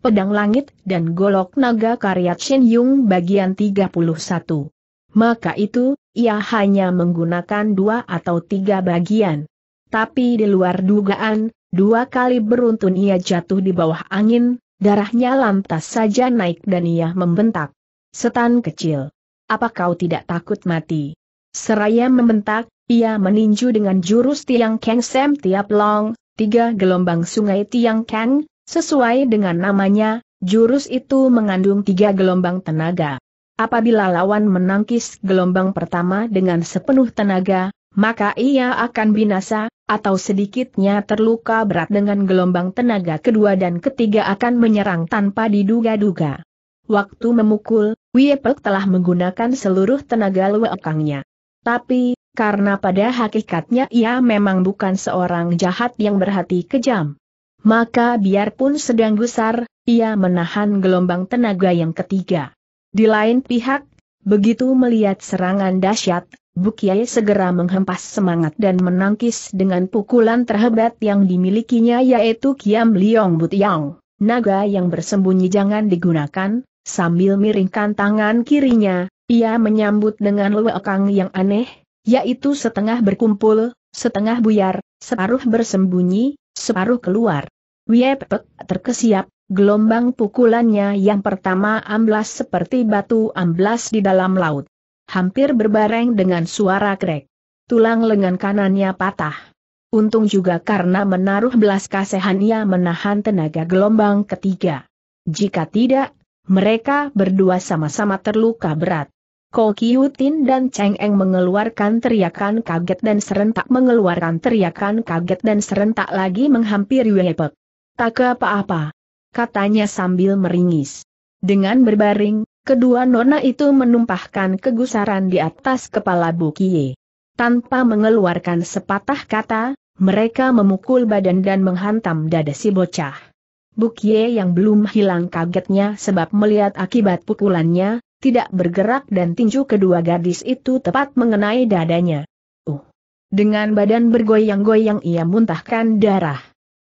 Pedang Langit dan Golok Naga karya Chin Yung bagian 31. Maka itu, ia hanya menggunakan dua atau tiga bagian. Tapi di luar dugaan, dua kali beruntun ia jatuh di bawah angin, darahnya lantas saja naik dan ia membentak. Setan kecil. Apa kau tidak takut mati? Seraya membentak, ia meninju dengan jurus tiang Kang sem tiap long, tiga gelombang sungai Tiang Kang, Sesuai dengan namanya, jurus itu mengandung tiga gelombang tenaga. Apabila lawan menangkis gelombang pertama dengan sepenuh tenaga, maka ia akan binasa, atau sedikitnya terluka berat dengan gelombang tenaga kedua dan ketiga akan menyerang tanpa diduga-duga. Waktu memukul, Wiepek telah menggunakan seluruh tenaga lewekangnya. Tapi, karena pada hakikatnya ia memang bukan seorang jahat yang berhati kejam maka biarpun sedang gusar, ia menahan gelombang tenaga yang ketiga. Di lain pihak, begitu melihat serangan dahsyat, Bukiai segera menghempas semangat dan menangkis dengan pukulan terhebat yang dimilikinya yaitu Kiam Liong Butiang, naga yang bersembunyi jangan digunakan, sambil miringkan tangan kirinya, ia menyambut dengan lewekang yang aneh, yaitu setengah berkumpul, setengah buyar, separuh bersembunyi, separuh keluar. Wiepek terkesiap, gelombang pukulannya yang pertama amblas seperti batu amblas di dalam laut. Hampir berbareng dengan suara krek. Tulang lengan kanannya patah. Untung juga karena menaruh belas kasihan ia menahan tenaga gelombang ketiga. Jika tidak, mereka berdua sama-sama terluka berat. Ko Kiyutin dan Cheng Eng mengeluarkan teriakan kaget dan serentak mengeluarkan teriakan kaget dan serentak lagi menghampiri Wehepek. Tak apa-apa. Katanya sambil meringis. Dengan berbaring, kedua nona itu menumpahkan kegusaran di atas kepala Bukie. Tanpa mengeluarkan sepatah kata, mereka memukul badan dan menghantam dada si bocah. Bukie yang belum hilang kagetnya sebab melihat akibat pukulannya, tidak bergerak dan tinju kedua gadis itu tepat mengenai dadanya. Uh. Dengan badan bergoyang-goyang ia muntahkan darah.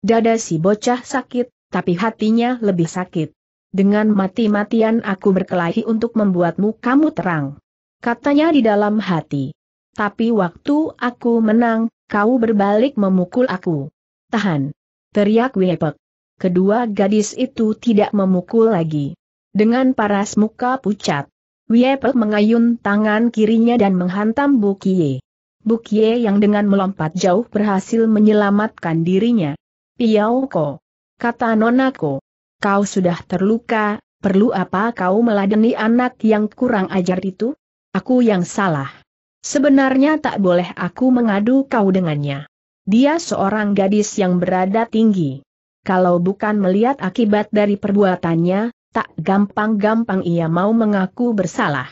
Dada si bocah sakit, tapi hatinya lebih sakit. Dengan mati-matian aku berkelahi untuk membuatmu kamu terang. Katanya di dalam hati. Tapi waktu aku menang, kau berbalik memukul aku. Tahan. Teriak Wiepek. Kedua gadis itu tidak memukul lagi. Dengan paras muka pucat, Wiepe mengayun tangan kirinya dan menghantam Bukie. Bukie yang dengan melompat jauh berhasil menyelamatkan dirinya. Piauko, kata nonako, kau sudah terluka, perlu apa kau meladeni anak yang kurang ajar itu? Aku yang salah. Sebenarnya tak boleh aku mengadu kau dengannya. Dia seorang gadis yang berada tinggi. Kalau bukan melihat akibat dari perbuatannya, Tak gampang-gampang ia mau mengaku bersalah.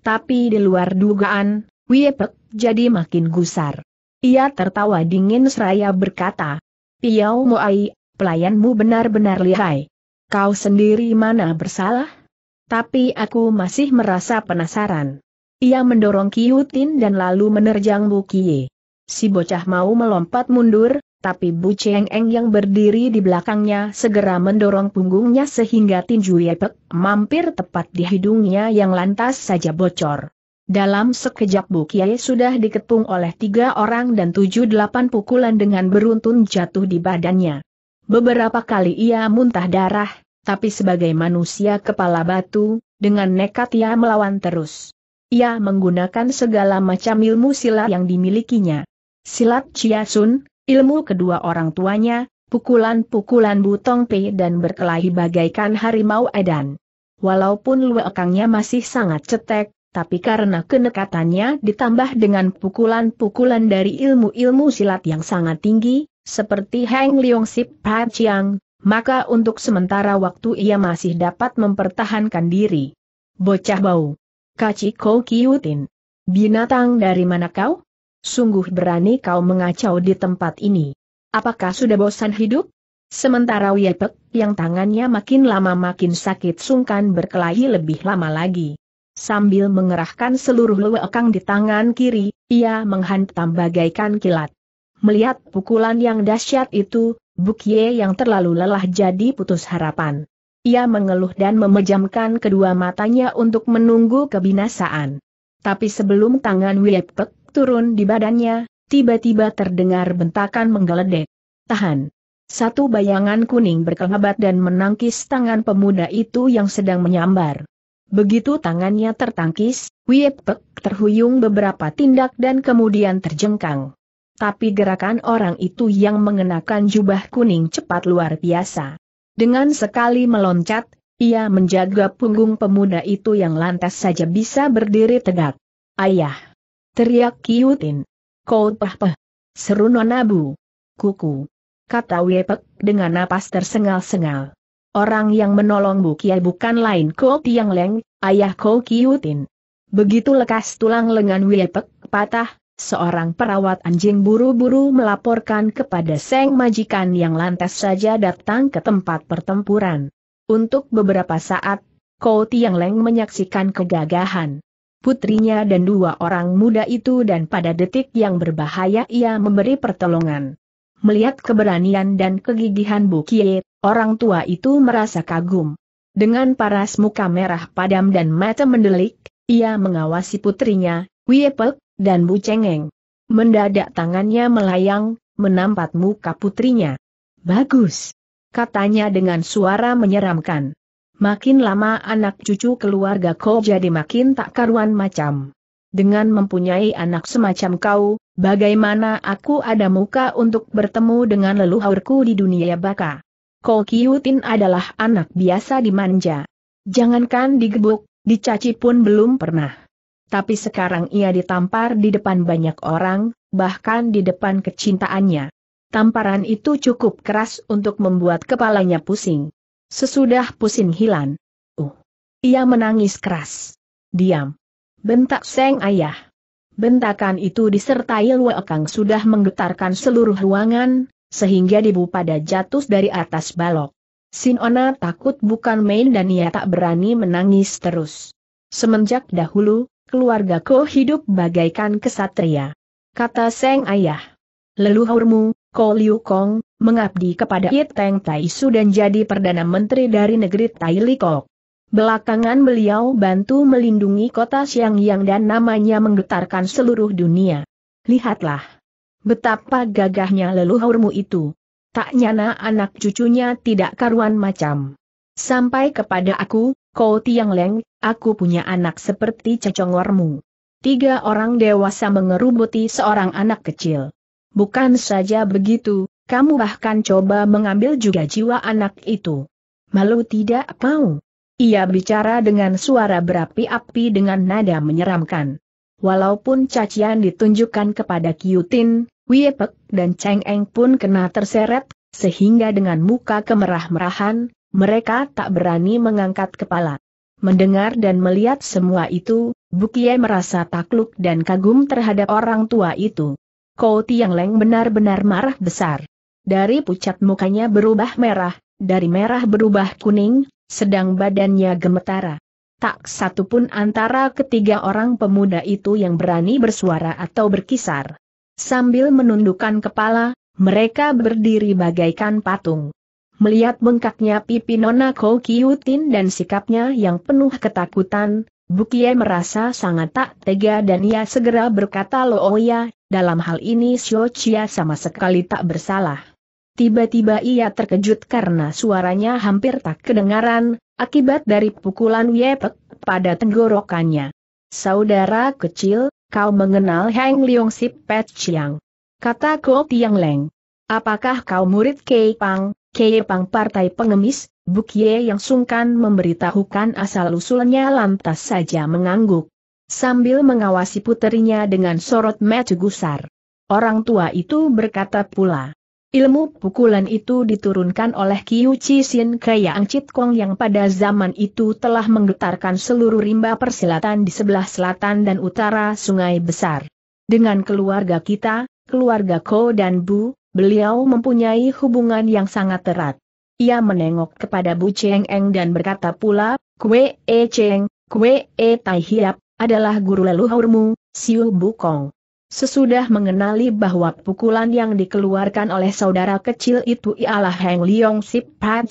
Tapi di luar dugaan, Wiepek jadi makin gusar. Ia tertawa dingin seraya berkata, Piau Moai, pelayanmu benar-benar lihai. Kau sendiri mana bersalah? Tapi aku masih merasa penasaran. Ia mendorong Kiutin dan lalu menerjang Bukie. Si bocah mau melompat mundur, tapi Bu Cheng Eng yang berdiri di belakangnya segera mendorong punggungnya sehingga tinju Yepek mampir tepat di hidungnya yang lantas saja bocor. Dalam sekejap Bu Kiai sudah diketung oleh tiga orang dan tujuh delapan pukulan dengan beruntun jatuh di badannya. Beberapa kali ia muntah darah, tapi sebagai manusia kepala batu, dengan nekat ia melawan terus. Ia menggunakan segala macam ilmu silat yang dimilikinya. Silat Chia Sun, Ilmu kedua orang tuanya, pukulan-pukulan Butong Pei dan berkelahi bagaikan harimau edan. Walaupun luekangnya masih sangat cetek, tapi karena kenekatannya ditambah dengan pukulan-pukulan dari ilmu-ilmu silat yang sangat tinggi, seperti Heng Leong Sip Pa Chiang, maka untuk sementara waktu ia masih dapat mempertahankan diri. Bocah bau. Kaci Kau Kiutin. Binatang dari mana kau? Sungguh berani kau mengacau di tempat ini. Apakah sudah bosan hidup? Sementara Wiepek, yang tangannya makin lama makin sakit sungkan berkelahi lebih lama lagi. Sambil mengerahkan seluruh lewekang di tangan kiri, ia menghantam bagaikan kilat. Melihat pukulan yang dahsyat itu, Bukye yang terlalu lelah jadi putus harapan. Ia mengeluh dan memejamkan kedua matanya untuk menunggu kebinasaan. Tapi sebelum tangan Wiepek turun di badannya, tiba-tiba terdengar bentakan menggeledek. Tahan. Satu bayangan kuning berkelebat dan menangkis tangan pemuda itu yang sedang menyambar. Begitu tangannya tertangkis, Wiepek terhuyung beberapa tindak dan kemudian terjengkang. Tapi gerakan orang itu yang mengenakan jubah kuning cepat luar biasa. Dengan sekali meloncat, ia menjaga punggung pemuda itu yang lantas saja bisa berdiri tegak. Ayah! Teriak Kiutin. Kau pah pah. Seru nonabu. Kuku. Kata Wepek dengan napas tersengal-sengal. Orang yang menolong Bu Kiai bukan lain Kau Tiang Leng, ayah Kau Kiutin. Begitu lekas tulang lengan Wepek patah, seorang perawat anjing buru-buru melaporkan kepada Seng Majikan yang lantas saja datang ke tempat pertempuran. Untuk beberapa saat, Kau Tiang Leng menyaksikan kegagahan putrinya dan dua orang muda itu dan pada detik yang berbahaya ia memberi pertolongan. Melihat keberanian dan kegigihan Bu Bukie, orang tua itu merasa kagum. Dengan paras muka merah padam dan mata mendelik, ia mengawasi putrinya, Wiepek, dan Bu Cengeng. Mendadak tangannya melayang, menampat muka putrinya. Bagus! Katanya dengan suara menyeramkan. Makin lama anak cucu keluarga kau jadi makin tak karuan macam. Dengan mempunyai anak semacam kau, bagaimana aku ada muka untuk bertemu dengan leluhurku di dunia baka? Kau Kiutin adalah anak biasa dimanja. Jangankan digebuk, dicaci pun belum pernah. Tapi sekarang ia ditampar di depan banyak orang, bahkan di depan kecintaannya. Tamparan itu cukup keras untuk membuat kepalanya pusing. Sesudah pusing hilang. Uh. Ia menangis keras. Diam. Bentak seng ayah. Bentakan itu disertai luakang sudah menggetarkan seluruh ruangan, sehingga Dibu pada jatuh dari atas balok. Sinona takut bukan main dan ia tak berani menangis terus. Semenjak dahulu, keluarga Ko hidup bagaikan kesatria. Kata Seng Ayah. Leluhurmu, Ko Liu Kong, mengabdi kepada Ye Teng Tai dan jadi Perdana Menteri dari negeri Tai Likok. Belakangan beliau bantu melindungi kota Yang dan namanya menggetarkan seluruh dunia. Lihatlah. Betapa gagahnya leluhurmu itu. Tak nyana anak cucunya tidak karuan macam. Sampai kepada aku, Ko Tiang Leng, aku punya anak seperti cecongormu. Tiga orang dewasa mengerubuti seorang anak kecil. Bukan saja begitu, kamu bahkan coba mengambil juga jiwa anak itu. Malu tidak mau. Ia bicara dengan suara berapi-api dengan nada menyeramkan. Walaupun cacian ditunjukkan kepada Kiutin, Wiepek dan Cheng Eng pun kena terseret, sehingga dengan muka kemerah-merahan, mereka tak berani mengangkat kepala. Mendengar dan melihat semua itu, Bukie merasa takluk dan kagum terhadap orang tua itu. Kau Tiang Leng benar-benar marah besar. Dari pucat mukanya berubah merah, dari merah berubah kuning, sedang badannya gemetara. Tak satupun antara ketiga orang pemuda itu yang berani bersuara atau berkisar. Sambil menundukkan kepala, mereka berdiri bagaikan patung. Melihat bengkaknya pipi Nona Kou Kiyutin dan sikapnya yang penuh ketakutan, Bukie merasa sangat tak tega dan ia segera berkata Looya, oh dalam hal ini Xiao Chia sama sekali tak bersalah. Tiba-tiba ia terkejut karena suaranya hampir tak kedengaran, akibat dari pukulan Yepek pada tenggorokannya. Saudara kecil, kau mengenal Heng Leong Sip Pet Chiang. Kata Ko Tiang Leng. Apakah kau murid Kei Pang, Kei Pang partai pengemis? Bukye yang sungkan memberitahukan asal-usulnya lantas saja mengangguk sambil mengawasi puterinya dengan sorot mata gusar. Orang tua itu berkata pula, ilmu pukulan itu diturunkan oleh Kiu Chi Sin Ang Chit Kong yang pada zaman itu telah menggetarkan seluruh rimba persilatan di sebelah selatan dan utara sungai besar. Dengan keluarga kita, keluarga Ko dan Bu, beliau mempunyai hubungan yang sangat erat. Ia menengok kepada Bu Cheng Eng dan berkata pula, Kue E Cheng, Kue E Tai Hiap, adalah guru leluhurmu, Siu Bukong. Sesudah mengenali bahwa pukulan yang dikeluarkan oleh saudara kecil itu ialah Heng Leong Sip Pan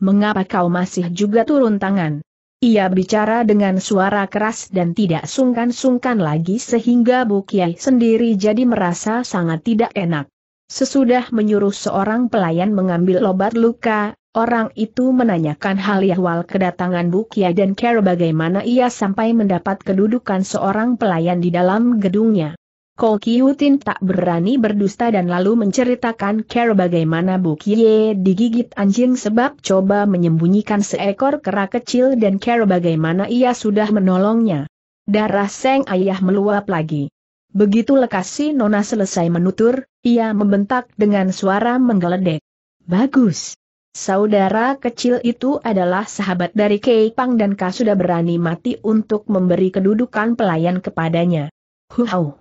mengapa kau masih juga turun tangan? Ia bicara dengan suara keras dan tidak sungkan-sungkan lagi sehingga Bu Kiai sendiri jadi merasa sangat tidak enak. Sesudah menyuruh seorang pelayan mengambil obat luka, Orang itu menanyakan hal ihwal kedatangan Bukia dan Care bagaimana ia sampai mendapat kedudukan seorang pelayan di dalam gedungnya. Ko Kiyutin tak berani berdusta dan lalu menceritakan Care bagaimana Bukie digigit anjing sebab coba menyembunyikan seekor kera kecil dan Care bagaimana ia sudah menolongnya. Darah Seng Ayah meluap lagi. Begitu lekasi Nona selesai menutur, ia membentak dengan suara menggeledek. Bagus. Saudara kecil itu adalah sahabat dari Kei Pang dan Ka sudah berani mati untuk memberi kedudukan pelayan kepadanya. Huhau.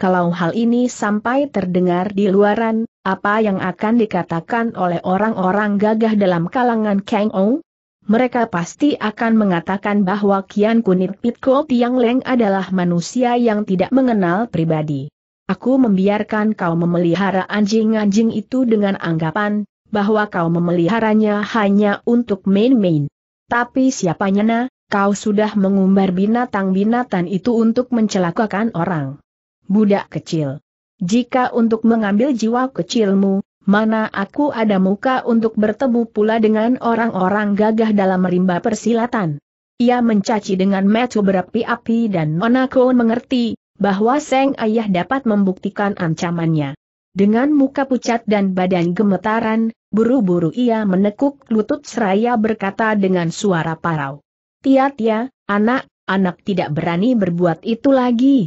Kalau hal ini sampai terdengar di luaran, apa yang akan dikatakan oleh orang-orang gagah dalam kalangan Kang Ou? Mereka pasti akan mengatakan bahwa Kian Kunit Pitko Tiang Leng adalah manusia yang tidak mengenal pribadi. Aku membiarkan kau memelihara anjing-anjing itu dengan anggapan, bahwa kau memeliharanya hanya untuk main-main. Tapi siapa nyana, kau sudah mengumbar binatang-binatan itu untuk mencelakakan orang. Budak kecil. Jika untuk mengambil jiwa kecilmu, mana aku ada muka untuk bertemu pula dengan orang-orang gagah dalam rimba persilatan. Ia mencaci dengan metu berapi-api dan Monaco mengerti, bahwa Seng Ayah dapat membuktikan ancamannya. Dengan muka pucat dan badan gemetaran, buru-buru ia menekuk lutut seraya berkata dengan suara parau. Tia-tia, anak, anak tidak berani berbuat itu lagi.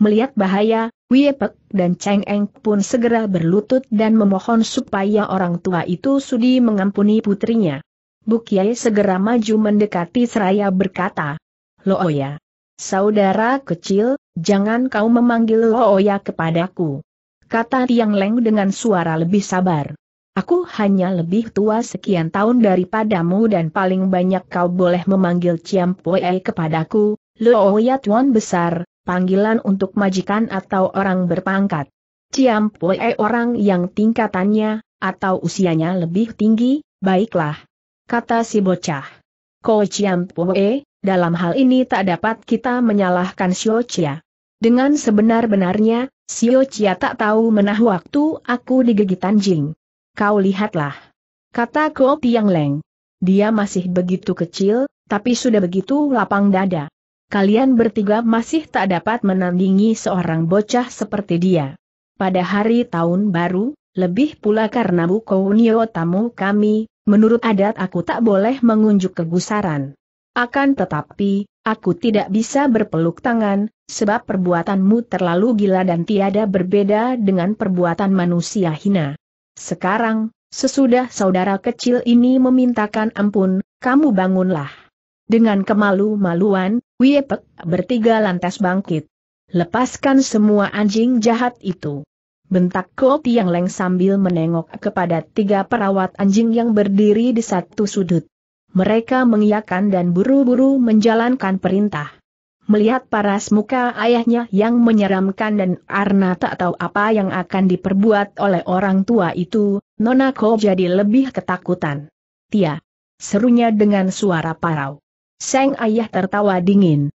Melihat bahaya, Wiepek dan Cheng Eng pun segera berlutut dan memohon supaya orang tua itu sudi mengampuni putrinya. Bukiai segera maju mendekati seraya berkata, Looya, saudara kecil, jangan kau memanggil Looya kepadaku kata Tiang Leng dengan suara lebih sabar. Aku hanya lebih tua sekian tahun daripadamu dan paling banyak kau boleh memanggil Ciam Poe kepadaku, Yat Tuan Besar, panggilan untuk majikan atau orang berpangkat. Ciam Poe orang yang tingkatannya, atau usianya lebih tinggi, baiklah. Kata si bocah. Ko Ciam Poe, dalam hal ini tak dapat kita menyalahkan Xiao Chia. Dengan sebenar-benarnya, Sio Chia tak tahu menah waktu aku digigit anjing. Kau lihatlah. Kata Ko Tiang Leng. Dia masih begitu kecil, tapi sudah begitu lapang dada. Kalian bertiga masih tak dapat menandingi seorang bocah seperti dia. Pada hari tahun baru, lebih pula karena Nio tamu kami, menurut adat aku tak boleh mengunjuk kegusaran. Akan tetapi, Aku tidak bisa berpeluk tangan, sebab perbuatanmu terlalu gila dan tiada berbeda dengan perbuatan manusia hina. Sekarang, sesudah saudara kecil ini memintakan ampun, kamu bangunlah. Dengan kemalu-maluan, Wiepek bertiga lantas bangkit. Lepaskan semua anjing jahat itu. Bentak Kopi yang Leng sambil menengok kepada tiga perawat anjing yang berdiri di satu sudut mereka mengiyakan dan buru-buru menjalankan perintah. Melihat paras muka ayahnya yang menyeramkan dan Arna tak tahu apa yang akan diperbuat oleh orang tua itu, Nona Ko jadi lebih ketakutan. Tia! Serunya dengan suara parau. Seng ayah tertawa dingin.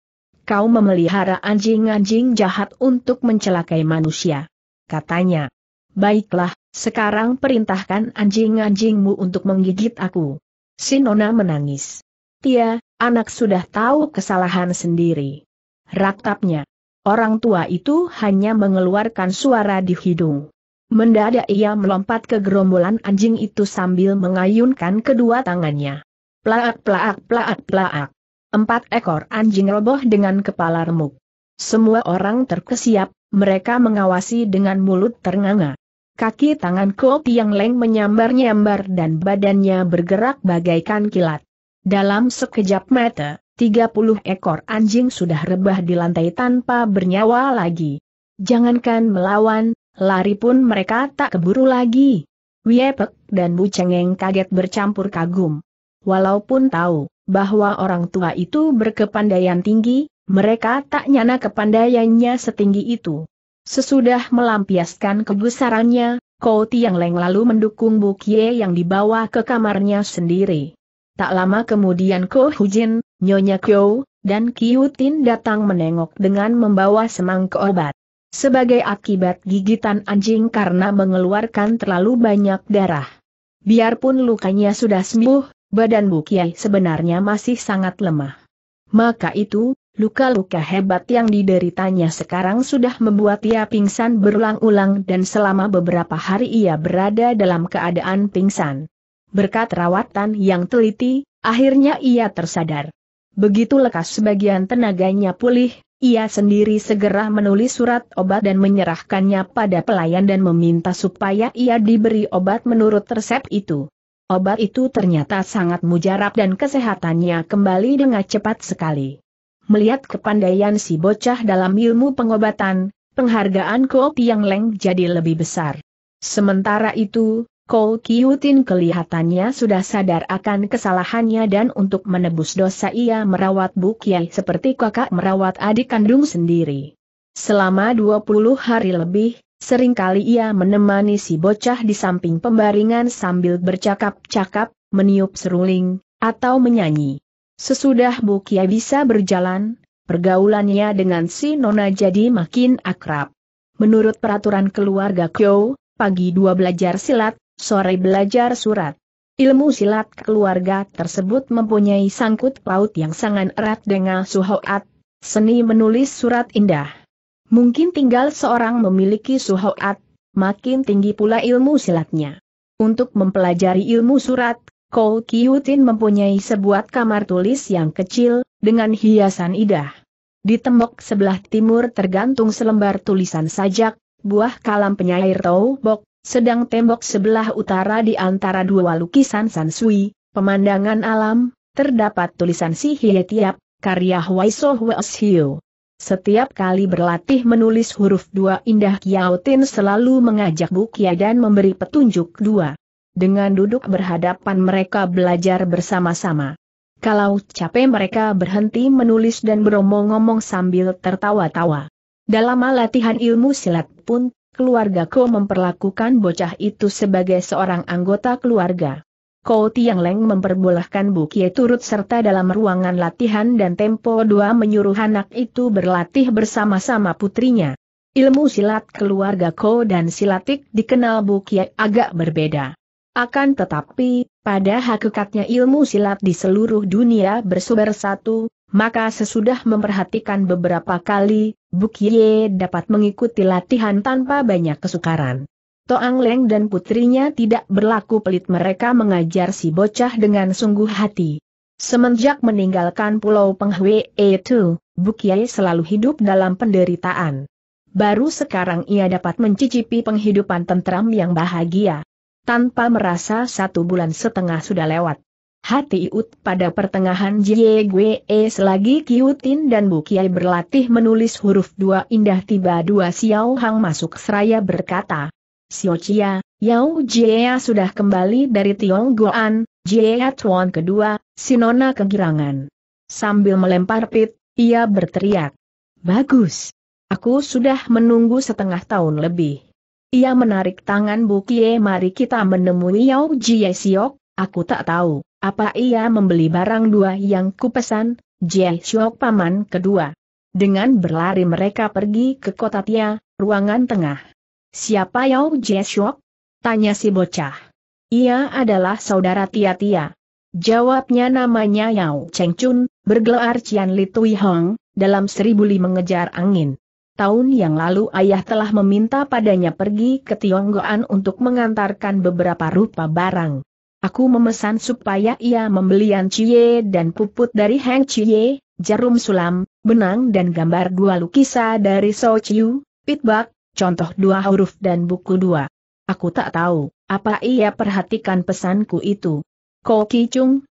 Kau memelihara anjing-anjing jahat untuk mencelakai manusia. Katanya. Baiklah, sekarang perintahkan anjing-anjingmu untuk menggigit aku. Sinona menangis. Tia, anak sudah tahu kesalahan sendiri. Raktapnya. Orang tua itu hanya mengeluarkan suara di hidung. Mendadak ia melompat ke gerombolan anjing itu sambil mengayunkan kedua tangannya. Plaak plaak plaak plaak. Empat ekor anjing roboh dengan kepala remuk. Semua orang terkesiap, mereka mengawasi dengan mulut ternganga. Kaki tangan Ko Tiang Leng menyambar-nyambar dan badannya bergerak bagaikan kilat. Dalam sekejap mata, 30 ekor anjing sudah rebah di lantai tanpa bernyawa lagi. Jangankan melawan, lari pun mereka tak keburu lagi. Wiepek dan Bu Cengeng kaget bercampur kagum. Walaupun tahu bahwa orang tua itu berkepandaian tinggi, mereka tak nyana kepandaiannya setinggi itu. Sesudah melampiaskan kegusarannya, Kou Tiang Leng lalu mendukung Bu Kie yang dibawa ke kamarnya sendiri. Tak lama kemudian Ko Hujin, Nyonya Kyo, dan Tin datang menengok dengan membawa semangka obat. Sebagai akibat gigitan anjing karena mengeluarkan terlalu banyak darah. Biarpun lukanya sudah sembuh, badan Bu Kie sebenarnya masih sangat lemah. Maka itu, Luka-luka hebat yang dideritanya sekarang sudah membuat ia pingsan berulang-ulang dan selama beberapa hari ia berada dalam keadaan pingsan. Berkat rawatan yang teliti, akhirnya ia tersadar. Begitu lekas sebagian tenaganya pulih, ia sendiri segera menulis surat obat dan menyerahkannya pada pelayan dan meminta supaya ia diberi obat menurut resep itu. Obat itu ternyata sangat mujarab dan kesehatannya kembali dengan cepat sekali melihat kepandaian si bocah dalam ilmu pengobatan, penghargaan Ko Tiang Leng jadi lebih besar. Sementara itu, Ko Kiyutin kelihatannya sudah sadar akan kesalahannya dan untuk menebus dosa ia merawat Bu Kiai seperti kakak merawat adik kandung sendiri. Selama 20 hari lebih, seringkali ia menemani si bocah di samping pembaringan sambil bercakap-cakap, meniup seruling, atau menyanyi. Sesudah Bu Kia bisa berjalan, pergaulannya dengan si Nona jadi makin akrab. Menurut peraturan keluarga Kyo, pagi dua belajar silat, sore belajar surat. Ilmu silat keluarga tersebut mempunyai sangkut paut yang sangat erat dengan Suhoat, seni menulis surat indah. Mungkin tinggal seorang memiliki Suhoat, makin tinggi pula ilmu silatnya. Untuk mempelajari ilmu surat, Kou Kiutin mempunyai sebuah kamar tulis yang kecil, dengan hiasan idah. Di tembok sebelah timur tergantung selembar tulisan sajak, buah kalam penyair Bok. sedang tembok sebelah utara di antara dua lukisan Sansui, pemandangan alam, terdapat tulisan Si Hie Tiap, karya Hwai So Hiu. Setiap kali berlatih menulis huruf dua indah Kiautin selalu mengajak Bukia dan memberi petunjuk dua. Dengan duduk berhadapan mereka belajar bersama-sama. Kalau capek mereka berhenti menulis dan beromong-omong sambil tertawa-tawa. Dalam latihan ilmu silat pun, keluarga Ko memperlakukan bocah itu sebagai seorang anggota keluarga. Ko Tiang Leng memperbolehkan Bu turut serta dalam ruangan latihan dan tempo dua menyuruh anak itu berlatih bersama-sama putrinya. Ilmu silat keluarga Ko dan silatik dikenal Bu agak berbeda. Akan tetapi, pada hakikatnya ilmu silat di seluruh dunia bersumber satu, maka sesudah memperhatikan beberapa kali, Bukye dapat mengikuti latihan tanpa banyak kesukaran. Toang Leng dan putrinya tidak berlaku pelit mereka mengajar si bocah dengan sungguh hati. Semenjak meninggalkan pulau Penghwe itu, Bukye selalu hidup dalam penderitaan. Baru sekarang ia dapat mencicipi penghidupan tentram yang bahagia tanpa merasa satu bulan setengah sudah lewat. Hati Iut pada pertengahan Jiegue selagi Kiutin dan Bukiai berlatih menulis huruf dua indah tiba dua Xiao Hang masuk seraya berkata, Xiao Chia, Yao Jie sudah kembali dari Tionggoan, Jiea Tuan kedua, Sinona kegirangan. Sambil melempar pit, ia berteriak, Bagus. Aku sudah menunggu setengah tahun lebih. Ia menarik tangan Bu Bukie mari kita menemui Yao Jie Siok, aku tak tahu, apa ia membeli barang dua yang kupesan, Jie Siok paman kedua. Dengan berlari mereka pergi ke kota Tia, ruangan tengah. Siapa Yao Jie Siok? Tanya si bocah. Ia adalah saudara Tia Tia. Jawabnya namanya Yao Cheng Chun, bergelar Cian Li Tui Hong, dalam seribu li mengejar angin. Tahun yang lalu ayah telah meminta padanya pergi ke Tionggoan untuk mengantarkan beberapa rupa barang. Aku memesan supaya ia membeli Cie dan puput dari Heng Cie, jarum sulam, benang dan gambar dua lukisa dari So Chiu, pitbak, contoh dua huruf dan buku dua. Aku tak tahu, apa ia perhatikan pesanku itu. Ko Ki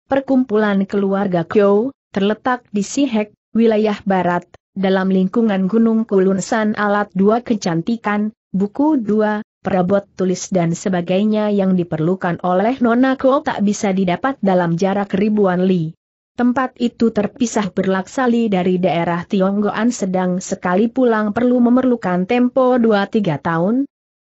perkumpulan keluarga Kyo, terletak di Sihek, wilayah barat, dalam lingkungan Gunung Kulunsan alat dua kecantikan, buku dua, perabot tulis dan sebagainya yang diperlukan oleh Nona Kuo tak bisa didapat dalam jarak ribuan li. Tempat itu terpisah berlaksali dari daerah Tionggoan sedang sekali pulang perlu memerlukan tempo 2-3 tahun.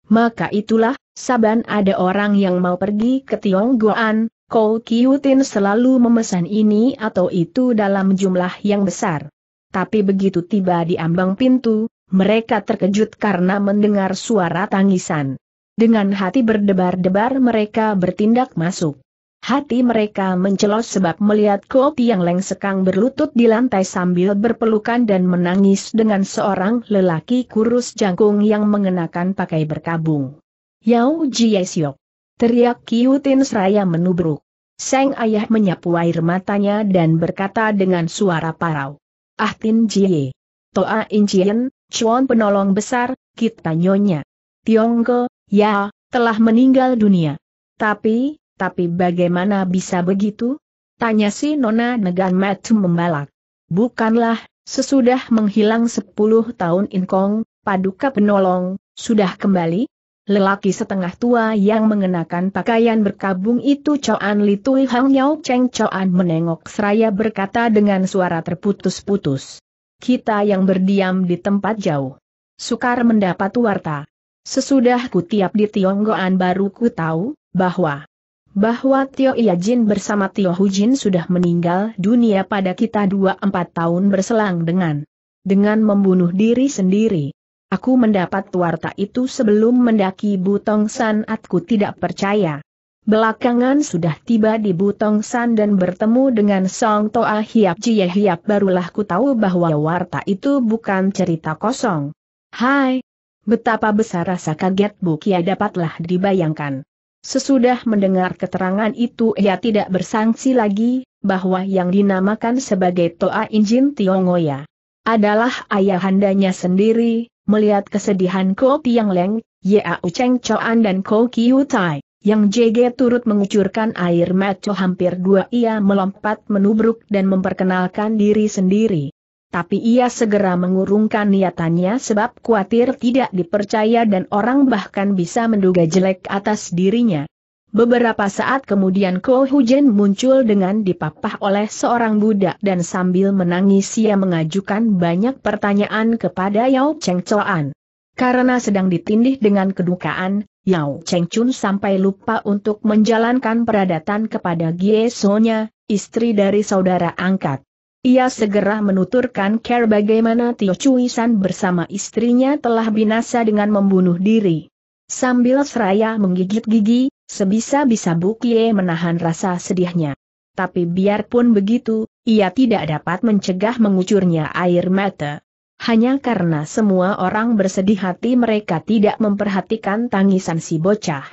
Maka itulah, saban ada orang yang mau pergi ke Tionggoan, Kou Kiyutin selalu memesan ini atau itu dalam jumlah yang besar tapi begitu tiba di ambang pintu, mereka terkejut karena mendengar suara tangisan. Dengan hati berdebar-debar mereka bertindak masuk. Hati mereka mencelos sebab melihat Kopi yang lengsekang berlutut di lantai sambil berpelukan dan menangis dengan seorang lelaki kurus jangkung yang mengenakan pakai berkabung. Yao Jie Siok. Teriak Kiutin seraya menubruk. Seng ayah menyapu air matanya dan berkata dengan suara parau. Ah Tin Jie. Toa In Chien, Chuan penolong besar, kita nyonya. Tiongko, ya, telah meninggal dunia. Tapi, tapi bagaimana bisa begitu? Tanya si Nona Negan Matu membalak. Bukanlah, sesudah menghilang sepuluh tahun In Kong, paduka penolong, sudah kembali? Lelaki setengah tua yang mengenakan pakaian berkabung itu Coan Li Tui Hang Yau Cheng Coan menengok seraya berkata dengan suara terputus-putus. Kita yang berdiam di tempat jauh. Sukar mendapat warta. Sesudah ku tiap di Tionggoan baru ku tahu, bahwa bahwa Tio Ia Jin bersama Tio Hu Jin sudah meninggal dunia pada kita dua empat tahun berselang dengan dengan membunuh diri sendiri. Aku mendapat warta itu sebelum mendaki Butong San aku tidak percaya. Belakangan sudah tiba di Butong San dan bertemu dengan Song Toa Hiap Jie Hiap barulah ku tahu bahwa warta itu bukan cerita kosong. Hai! Betapa besar rasa kaget Bukia dapatlah dibayangkan. Sesudah mendengar keterangan itu ia tidak bersangsi lagi, bahwa yang dinamakan sebagai Toa Injin Tiongoya adalah ayahandanya sendiri, Melihat kesedihan Ko Tiang Leng, Yau Cheng Choan dan Ko Kiu Tai, yang JG turut mengucurkan air mata hampir dua ia melompat menubruk dan memperkenalkan diri sendiri. Tapi ia segera mengurungkan niatannya sebab khawatir tidak dipercaya dan orang bahkan bisa menduga jelek atas dirinya. Beberapa saat kemudian Ko Hujen muncul dengan dipapah oleh seorang budak dan sambil menangis ia mengajukan banyak pertanyaan kepada Yao Cheng Choan. Karena sedang ditindih dengan kedukaan, Yao Cheng Chun sampai lupa untuk menjalankan peradatan kepada Gie Sonya, istri dari saudara angkat. Ia segera menuturkan care bagaimana Tio Cui San bersama istrinya telah binasa dengan membunuh diri. Sambil seraya menggigit gigi, Sebisa-bisa Bukie menahan rasa sedihnya. Tapi biarpun begitu, ia tidak dapat mencegah mengucurnya air mata. Hanya karena semua orang bersedih hati mereka tidak memperhatikan tangisan si bocah.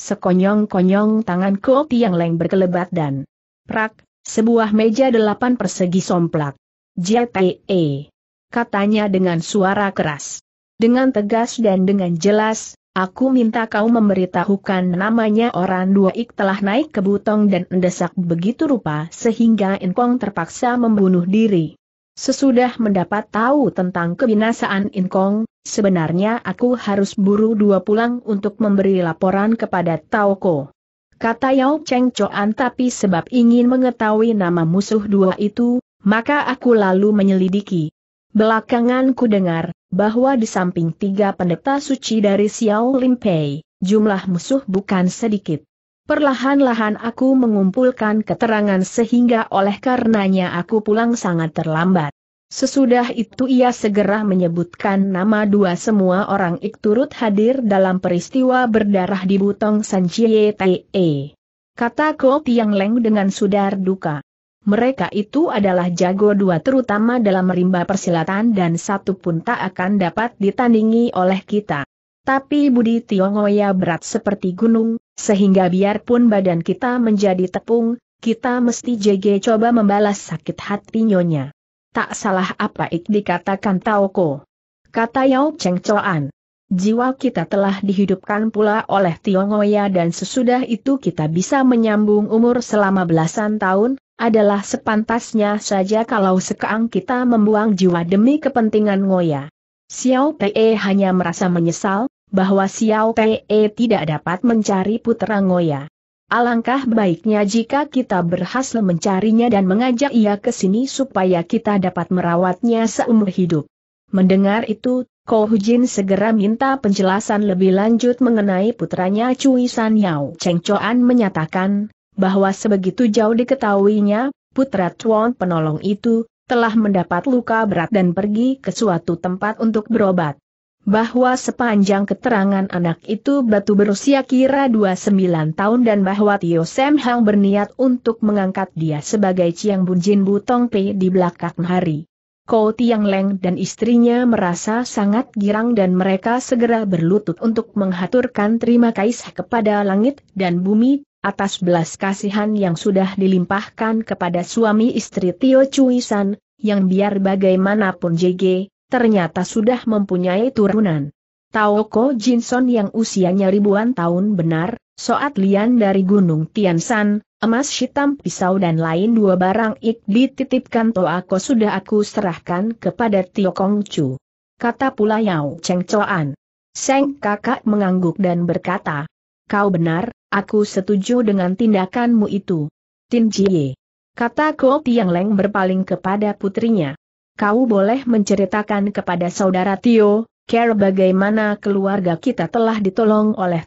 Sekonyong-konyong tangan kopi yang leng berkelebat dan prak, sebuah meja delapan persegi somplak. JPE. E, katanya dengan suara keras. Dengan tegas dan dengan jelas, Aku minta kau memberitahukan namanya orang dua ik telah naik ke butong dan mendesak begitu rupa sehingga Inkong terpaksa membunuh diri. Sesudah mendapat tahu tentang kebinasaan Inkong, sebenarnya aku harus buru dua pulang untuk memberi laporan kepada Taoko. Kata Yao Cheng Choan tapi sebab ingin mengetahui nama musuh dua itu, maka aku lalu menyelidiki. Belakangan ku dengar, bahwa di samping tiga pendeta suci dari Xiao Limpei, jumlah musuh bukan sedikit. Perlahan-lahan aku mengumpulkan keterangan sehingga oleh karenanya aku pulang sangat terlambat. Sesudah itu ia segera menyebutkan nama dua semua orang turut hadir dalam peristiwa berdarah di Butong Sanjie Tae. Kata Ko Tiang Leng dengan sudar duka mereka itu adalah jago dua terutama dalam rimba persilatan dan satu pun tak akan dapat ditandingi oleh kita. Tapi budi tiongoya berat seperti gunung, sehingga biarpun badan kita menjadi tepung, kita mesti JG coba membalas sakit hati nyonya. Tak salah apa ik dikatakan Taoko. Kata Yao Cheng Choan. Jiwa kita telah dihidupkan pula oleh tiongoya dan sesudah itu kita bisa menyambung umur selama belasan tahun, adalah sepantasnya saja kalau sekarang kita membuang jiwa demi kepentingan Ngoya. Xiao Pei hanya merasa menyesal, bahwa Xiao Pei tidak dapat mencari putra Ngoya. Alangkah baiknya jika kita berhasil mencarinya dan mengajak ia ke sini supaya kita dapat merawatnya seumur hidup. Mendengar itu, Ko Hujin segera minta penjelasan lebih lanjut mengenai putranya Cui San Yao. Cheng Chuan menyatakan, bahwa sebegitu jauh diketahuinya, putra Chuan penolong itu, telah mendapat luka berat dan pergi ke suatu tempat untuk berobat. Bahwa sepanjang keterangan anak itu batu berusia kira 29 tahun dan bahwa Tio Sam Hang berniat untuk mengangkat dia sebagai Chiang Bun Jin Butong Pei di belakang hari. Ko Tiang Leng dan istrinya merasa sangat girang dan mereka segera berlutut untuk menghaturkan terima kasih kepada langit dan bumi, atas belas kasihan yang sudah dilimpahkan kepada suami istri Tio Cuisan, yang biar bagaimanapun JG, ternyata sudah mempunyai turunan. Taoko Jinson yang usianya ribuan tahun benar, soat lian dari Gunung Tiansan, emas hitam pisau dan lain dua barang ik dititipkan Toako sudah aku serahkan kepada Tio Kongcu. Kata pula Yao Cheng Coan. Seng kakak mengangguk dan berkata, kau benar, Aku setuju dengan tindakanmu itu. Tin Jie. Kata Ko Tiang Leng berpaling kepada putrinya. Kau boleh menceritakan kepada saudara Tio, care bagaimana keluarga kita telah ditolong oleh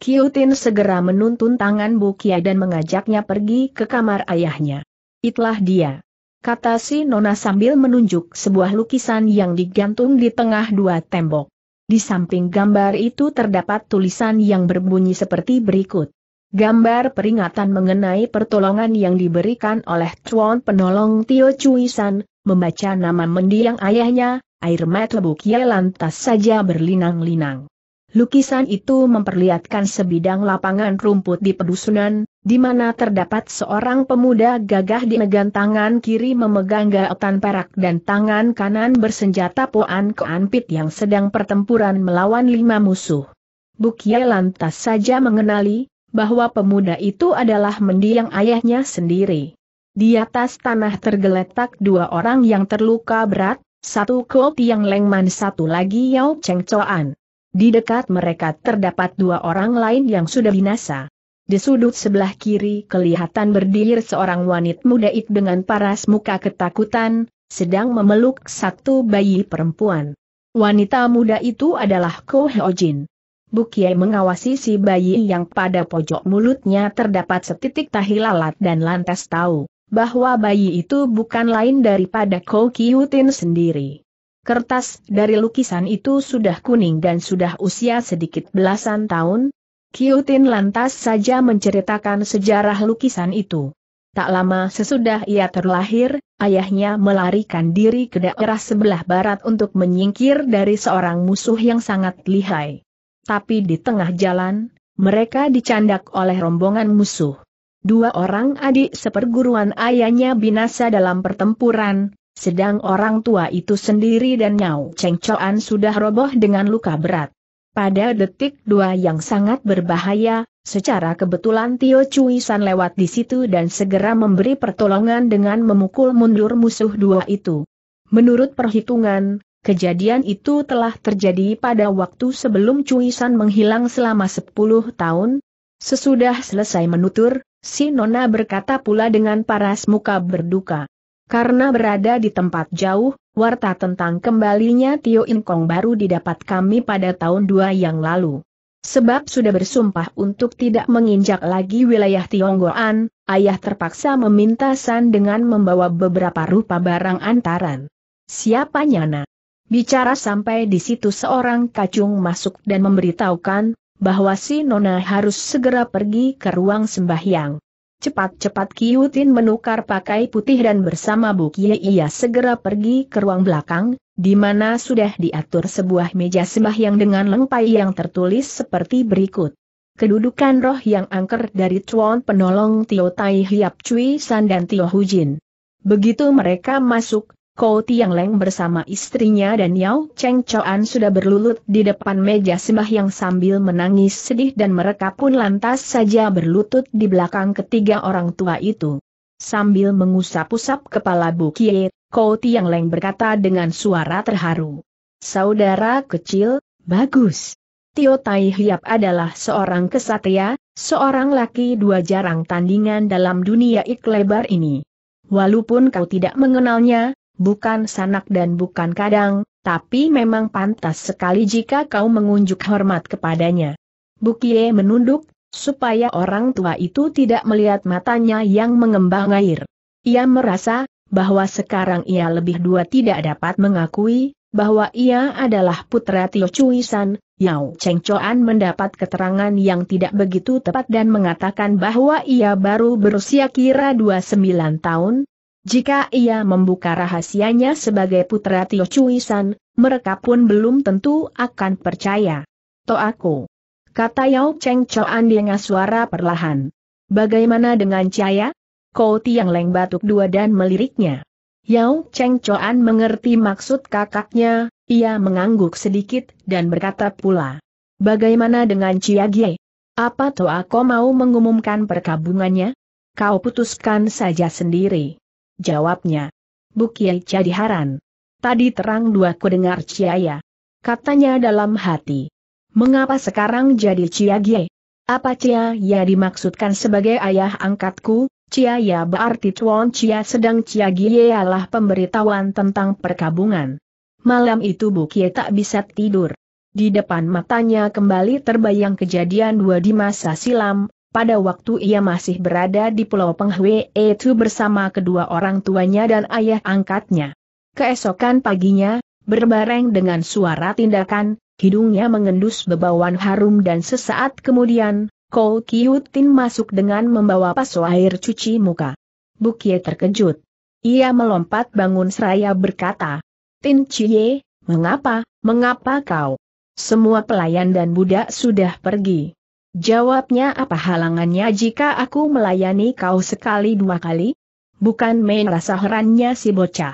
Kiu Tin segera menuntun tangan Bukia dan mengajaknya pergi ke kamar ayahnya. Itulah dia. Kata si Nona sambil menunjuk sebuah lukisan yang digantung di tengah dua tembok. Di samping gambar itu terdapat tulisan yang berbunyi seperti berikut. Gambar peringatan mengenai pertolongan yang diberikan oleh Chuan penolong Tio San. membaca nama mendiang ayahnya, air mata Bukia lantas saja berlinang-linang. Lukisan itu memperlihatkan sebidang lapangan rumput di pedusunan, di mana terdapat seorang pemuda gagah di negan tangan kiri memegang gaetan perak dan tangan kanan bersenjata poan keanpit yang sedang pertempuran melawan lima musuh. Bukie lantas saja mengenali, bahwa pemuda itu adalah mendiang ayahnya sendiri. Di atas tanah tergeletak dua orang yang terluka berat, satu Ko Tiang Lengman satu lagi Yao Cheng Coan. Di dekat mereka terdapat dua orang lain yang sudah binasa. Di sudut sebelah kiri kelihatan berdiri seorang wanita muda it dengan paras muka ketakutan, sedang memeluk satu bayi perempuan. Wanita muda itu adalah Ko Heo Jin. Bukie mengawasi si bayi yang pada pojok mulutnya terdapat setitik tahi lalat dan lantas tahu bahwa bayi itu bukan lain daripada Ko Kiyutin sendiri. Kertas dari lukisan itu sudah kuning dan sudah usia sedikit belasan tahun. Kiutin lantas saja menceritakan sejarah lukisan itu. Tak lama sesudah ia terlahir, ayahnya melarikan diri ke daerah sebelah barat untuk menyingkir dari seorang musuh yang sangat lihai. Tapi di tengah jalan, mereka dicandak oleh rombongan musuh. Dua orang adik seperguruan ayahnya binasa dalam pertempuran, sedang orang tua itu sendiri dan Nyau Cheng Choan sudah roboh dengan luka berat. Pada detik dua yang sangat berbahaya, secara kebetulan Tio Cui San lewat di situ dan segera memberi pertolongan dengan memukul mundur musuh dua itu. Menurut perhitungan, kejadian itu telah terjadi pada waktu sebelum Cui San menghilang selama 10 tahun. Sesudah selesai menutur, si Nona berkata pula dengan paras muka berduka. Karena berada di tempat jauh, warta tentang kembalinya Tio Inkong baru didapat kami pada tahun dua yang lalu. Sebab sudah bersumpah untuk tidak menginjak lagi wilayah Tionggoan, ayah terpaksa meminta San dengan membawa beberapa rupa barang antaran. Siapa Nyana? Bicara sampai di situ seorang kacung masuk dan memberitahukan, bahwa si Nona harus segera pergi ke ruang sembahyang. Cepat-cepat Kiutin menukar pakai putih dan bersama Bukie ia segera pergi ke ruang belakang, di mana sudah diatur sebuah meja sembahyang dengan lengpai yang tertulis seperti berikut. Kedudukan roh yang angker dari Chuan penolong Tio Tai Hiap Cui San dan Tio Hujin. Begitu mereka masuk, Kau Tiang Leng bersama istrinya dan Yao Cheng Choan sudah berlutut di depan meja sembah yang sambil menangis sedih dan mereka pun lantas saja berlutut di belakang ketiga orang tua itu. Sambil mengusap-usap kepala Bu Kie, Kau Tiang Leng berkata dengan suara terharu. Saudara kecil, bagus. Tio Tai Hiap adalah seorang kesatria, seorang laki dua jarang tandingan dalam dunia iklebar ini. Walaupun kau tidak mengenalnya, bukan sanak dan bukan kadang, tapi memang pantas sekali jika kau mengunjuk hormat kepadanya. Bukie menunduk, supaya orang tua itu tidak melihat matanya yang mengembang air. Ia merasa, bahwa sekarang ia lebih dua tidak dapat mengakui, bahwa ia adalah putra Tio San, Yao Cheng Choan mendapat keterangan yang tidak begitu tepat dan mengatakan bahwa ia baru berusia kira 29 tahun, jika ia membuka rahasianya sebagai putra Tio Cuisan, mereka pun belum tentu akan percaya. To aku, Kata Yao Cheng Choan dengan suara perlahan. Bagaimana dengan Caya? Kau tiang leng batuk dua dan meliriknya. Yao Cheng Choan mengerti maksud kakaknya, ia mengangguk sedikit dan berkata pula. Bagaimana dengan Cia Gie? Apa Toa kau mau mengumumkan perkabungannya? Kau putuskan saja sendiri. Jawabnya. Bukia jadi haran. Tadi terang dua ku dengar Ciaya. Katanya dalam hati. Mengapa sekarang jadi Ciagie? Apa Ciaya dimaksudkan sebagai ayah angkatku? Ciaya berarti Tuan Cia sedang Ciagie ialah pemberitahuan tentang perkabungan. Malam itu Bukia tak bisa tidur. Di depan matanya kembali terbayang kejadian dua di masa silam, pada waktu ia masih berada di Pulau Penghwe itu bersama kedua orang tuanya dan ayah angkatnya. Keesokan paginya, berbareng dengan suara tindakan, hidungnya mengendus bebawan harum dan sesaat kemudian, Kol Kiyutin masuk dengan membawa pasu air cuci muka. Bukie terkejut. Ia melompat bangun seraya berkata, Tin Chie, mengapa, mengapa kau? Semua pelayan dan budak sudah pergi. Jawabnya apa halangannya jika aku melayani kau sekali dua kali? Bukan main rasa herannya si bocah.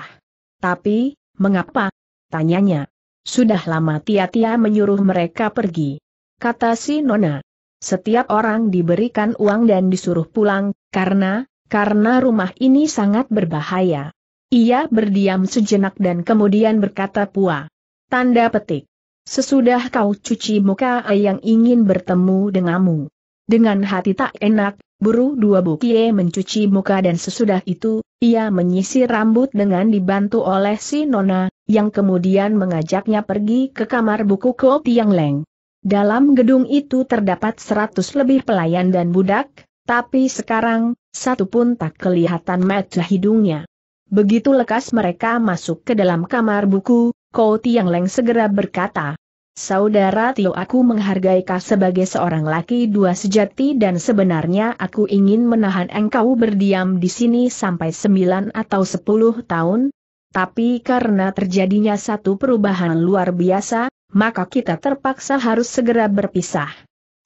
Tapi, mengapa? Tanyanya. Sudah lama Tia-Tia menyuruh mereka pergi. Kata si Nona. Setiap orang diberikan uang dan disuruh pulang, karena, karena rumah ini sangat berbahaya. Ia berdiam sejenak dan kemudian berkata pua. Tanda petik. Sesudah kau cuci muka yang ingin bertemu denganmu. Dengan hati tak enak, buru dua bukie mencuci muka dan sesudah itu, ia menyisir rambut dengan dibantu oleh si Nona, yang kemudian mengajaknya pergi ke kamar buku kopi yang Leng. Dalam gedung itu terdapat seratus lebih pelayan dan budak, tapi sekarang, satu pun tak kelihatan mata hidungnya. Begitu lekas mereka masuk ke dalam kamar buku, Ko Tiang Leng segera berkata, Saudara Tio aku menghargai kau sebagai seorang laki dua sejati dan sebenarnya aku ingin menahan engkau berdiam di sini sampai sembilan atau sepuluh tahun, tapi karena terjadinya satu perubahan luar biasa, maka kita terpaksa harus segera berpisah.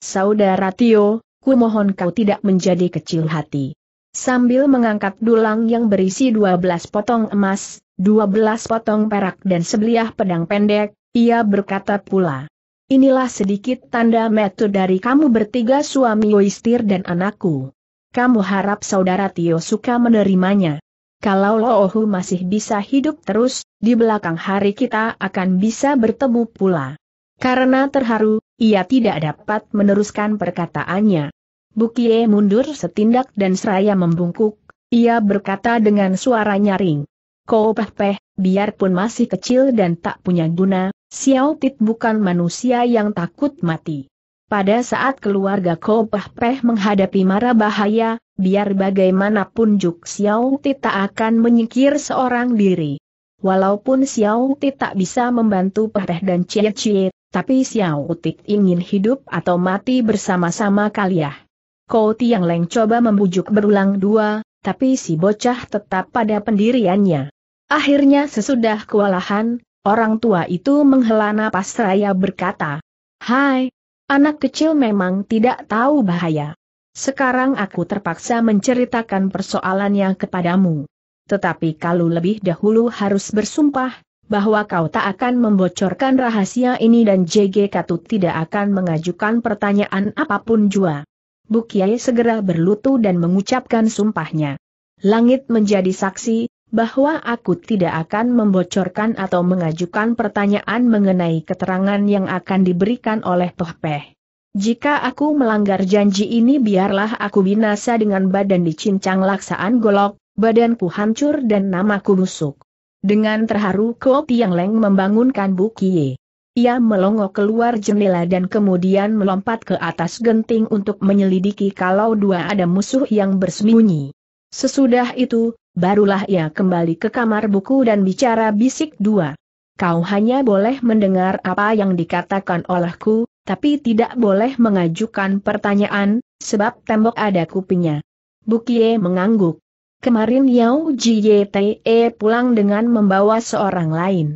Saudara Tio, ku mohon kau tidak menjadi kecil hati. Sambil mengangkat dulang yang berisi dua belas potong emas, 12 potong perak dan sebelah pedang pendek, ia berkata pula. Inilah sedikit tanda metu dari kamu bertiga suami Yoistir dan anakku. Kamu harap saudara Tio suka menerimanya. Kalau Loohu masih bisa hidup terus, di belakang hari kita akan bisa bertemu pula. Karena terharu, ia tidak dapat meneruskan perkataannya. Bukie mundur setindak dan seraya membungkuk, ia berkata dengan suara nyaring. Kau peh biarpun masih kecil dan tak punya guna, Xiao Tit bukan manusia yang takut mati. Pada saat keluarga Kau peh-peh menghadapi mara bahaya, biar bagaimanapun Juk Xiao Tit tak akan menyingkir seorang diri. Walaupun Xiao Tit tak bisa membantu Peh dan Cie Cie, tapi Xiao Tit ingin hidup atau mati bersama-sama kalian. Kau Tiang Leng coba membujuk berulang dua, tapi si bocah tetap pada pendiriannya. Akhirnya sesudah kewalahan, orang tua itu menghela napas raya berkata, Hai, anak kecil memang tidak tahu bahaya. Sekarang aku terpaksa menceritakan persoalannya kepadamu. Tetapi kalau lebih dahulu harus bersumpah, bahwa kau tak akan membocorkan rahasia ini dan JG Katu tidak akan mengajukan pertanyaan apapun jua. Bukiai segera berlutut dan mengucapkan sumpahnya. Langit menjadi saksi, bahwa aku tidak akan membocorkan atau mengajukan pertanyaan mengenai keterangan yang akan diberikan oleh Peh. Jika aku melanggar janji ini biarlah aku binasa dengan badan dicincang laksaan golok, badanku hancur dan namaku busuk. Dengan terharu Ko Tiang Leng membangunkan Bu Ia melongo keluar jendela dan kemudian melompat ke atas genting untuk menyelidiki kalau dua ada musuh yang bersembunyi. Sesudah itu, barulah ia kembali ke kamar buku dan bicara bisik dua. Kau hanya boleh mendengar apa yang dikatakan olehku, tapi tidak boleh mengajukan pertanyaan, sebab tembok ada kupingnya. Bukie mengangguk. Kemarin Yao Jiyete pulang dengan membawa seorang lain.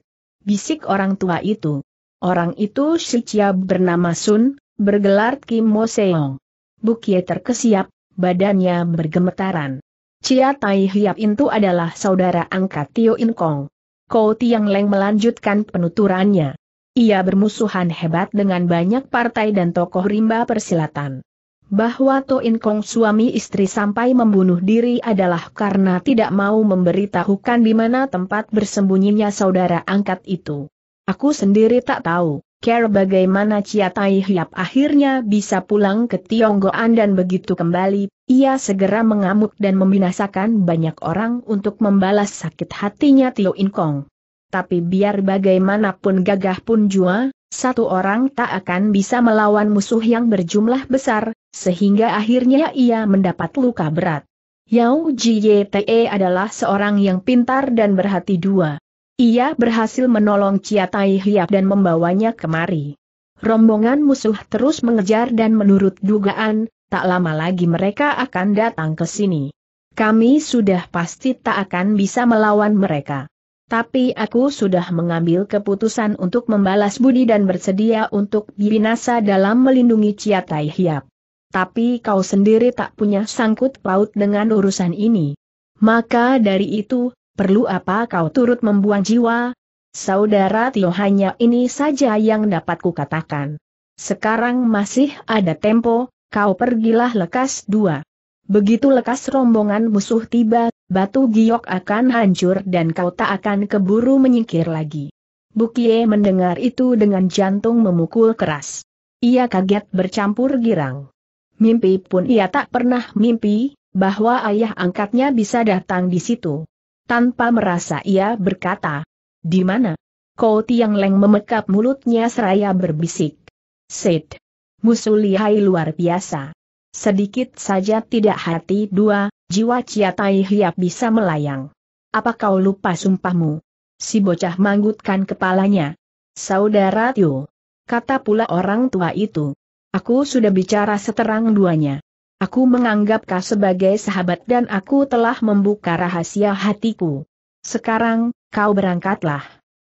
Bisik orang tua itu. Orang itu si Chia bernama Sun, bergelar Kim Mo Seong. Bukie terkesiap, badannya bergemetaran. Cia Tai Hiap itu adalah saudara angkat Tio In Kong. Ko Tiang Leng melanjutkan penuturannya. Ia bermusuhan hebat dengan banyak partai dan tokoh rimba persilatan. Bahwa To In Kong suami istri sampai membunuh diri adalah karena tidak mau memberitahukan di mana tempat bersembunyinya saudara angkat itu. Aku sendiri tak tahu. Ker bagaimana Cia Tai Hiap akhirnya bisa pulang ke Tionggoan dan begitu kembali, ia segera mengamuk dan membinasakan banyak orang untuk membalas sakit hatinya Tio In Kong. Tapi biar bagaimanapun gagah pun jua, satu orang tak akan bisa melawan musuh yang berjumlah besar, sehingga akhirnya ia mendapat luka berat. Yao Jie Te adalah seorang yang pintar dan berhati dua. Ia berhasil menolong Chia Tai Hiap dan membawanya kemari. Rombongan musuh terus mengejar dan menurut dugaan, tak lama lagi mereka akan datang ke sini. Kami sudah pasti tak akan bisa melawan mereka. Tapi aku sudah mengambil keputusan untuk membalas budi dan bersedia untuk binasa dalam melindungi Chia Tai Hiap. Tapi kau sendiri tak punya sangkut paut dengan urusan ini. Maka dari itu, Perlu apa kau turut membuang jiwa? Saudara Tio hanya ini saja yang dapat kukatakan. Sekarang masih ada tempo, kau pergilah lekas dua. Begitu lekas rombongan musuh tiba, batu giok akan hancur dan kau tak akan keburu menyingkir lagi. Bukie mendengar itu dengan jantung memukul keras. Ia kaget bercampur girang. Mimpi pun ia tak pernah mimpi, bahwa ayah angkatnya bisa datang di situ. Tanpa merasa ia berkata, di mana? Kau Tiang Leng memekap mulutnya seraya berbisik. Sid. Musuh lihai luar biasa. Sedikit saja tidak hati dua, jiwa Ciatai Hiap bisa melayang. Apa kau lupa sumpahmu? Si bocah manggutkan kepalanya. Saudara Tio. Kata pula orang tua itu. Aku sudah bicara seterang duanya. Aku menganggap kau sebagai sahabat dan aku telah membuka rahasia hatiku. Sekarang, kau berangkatlah.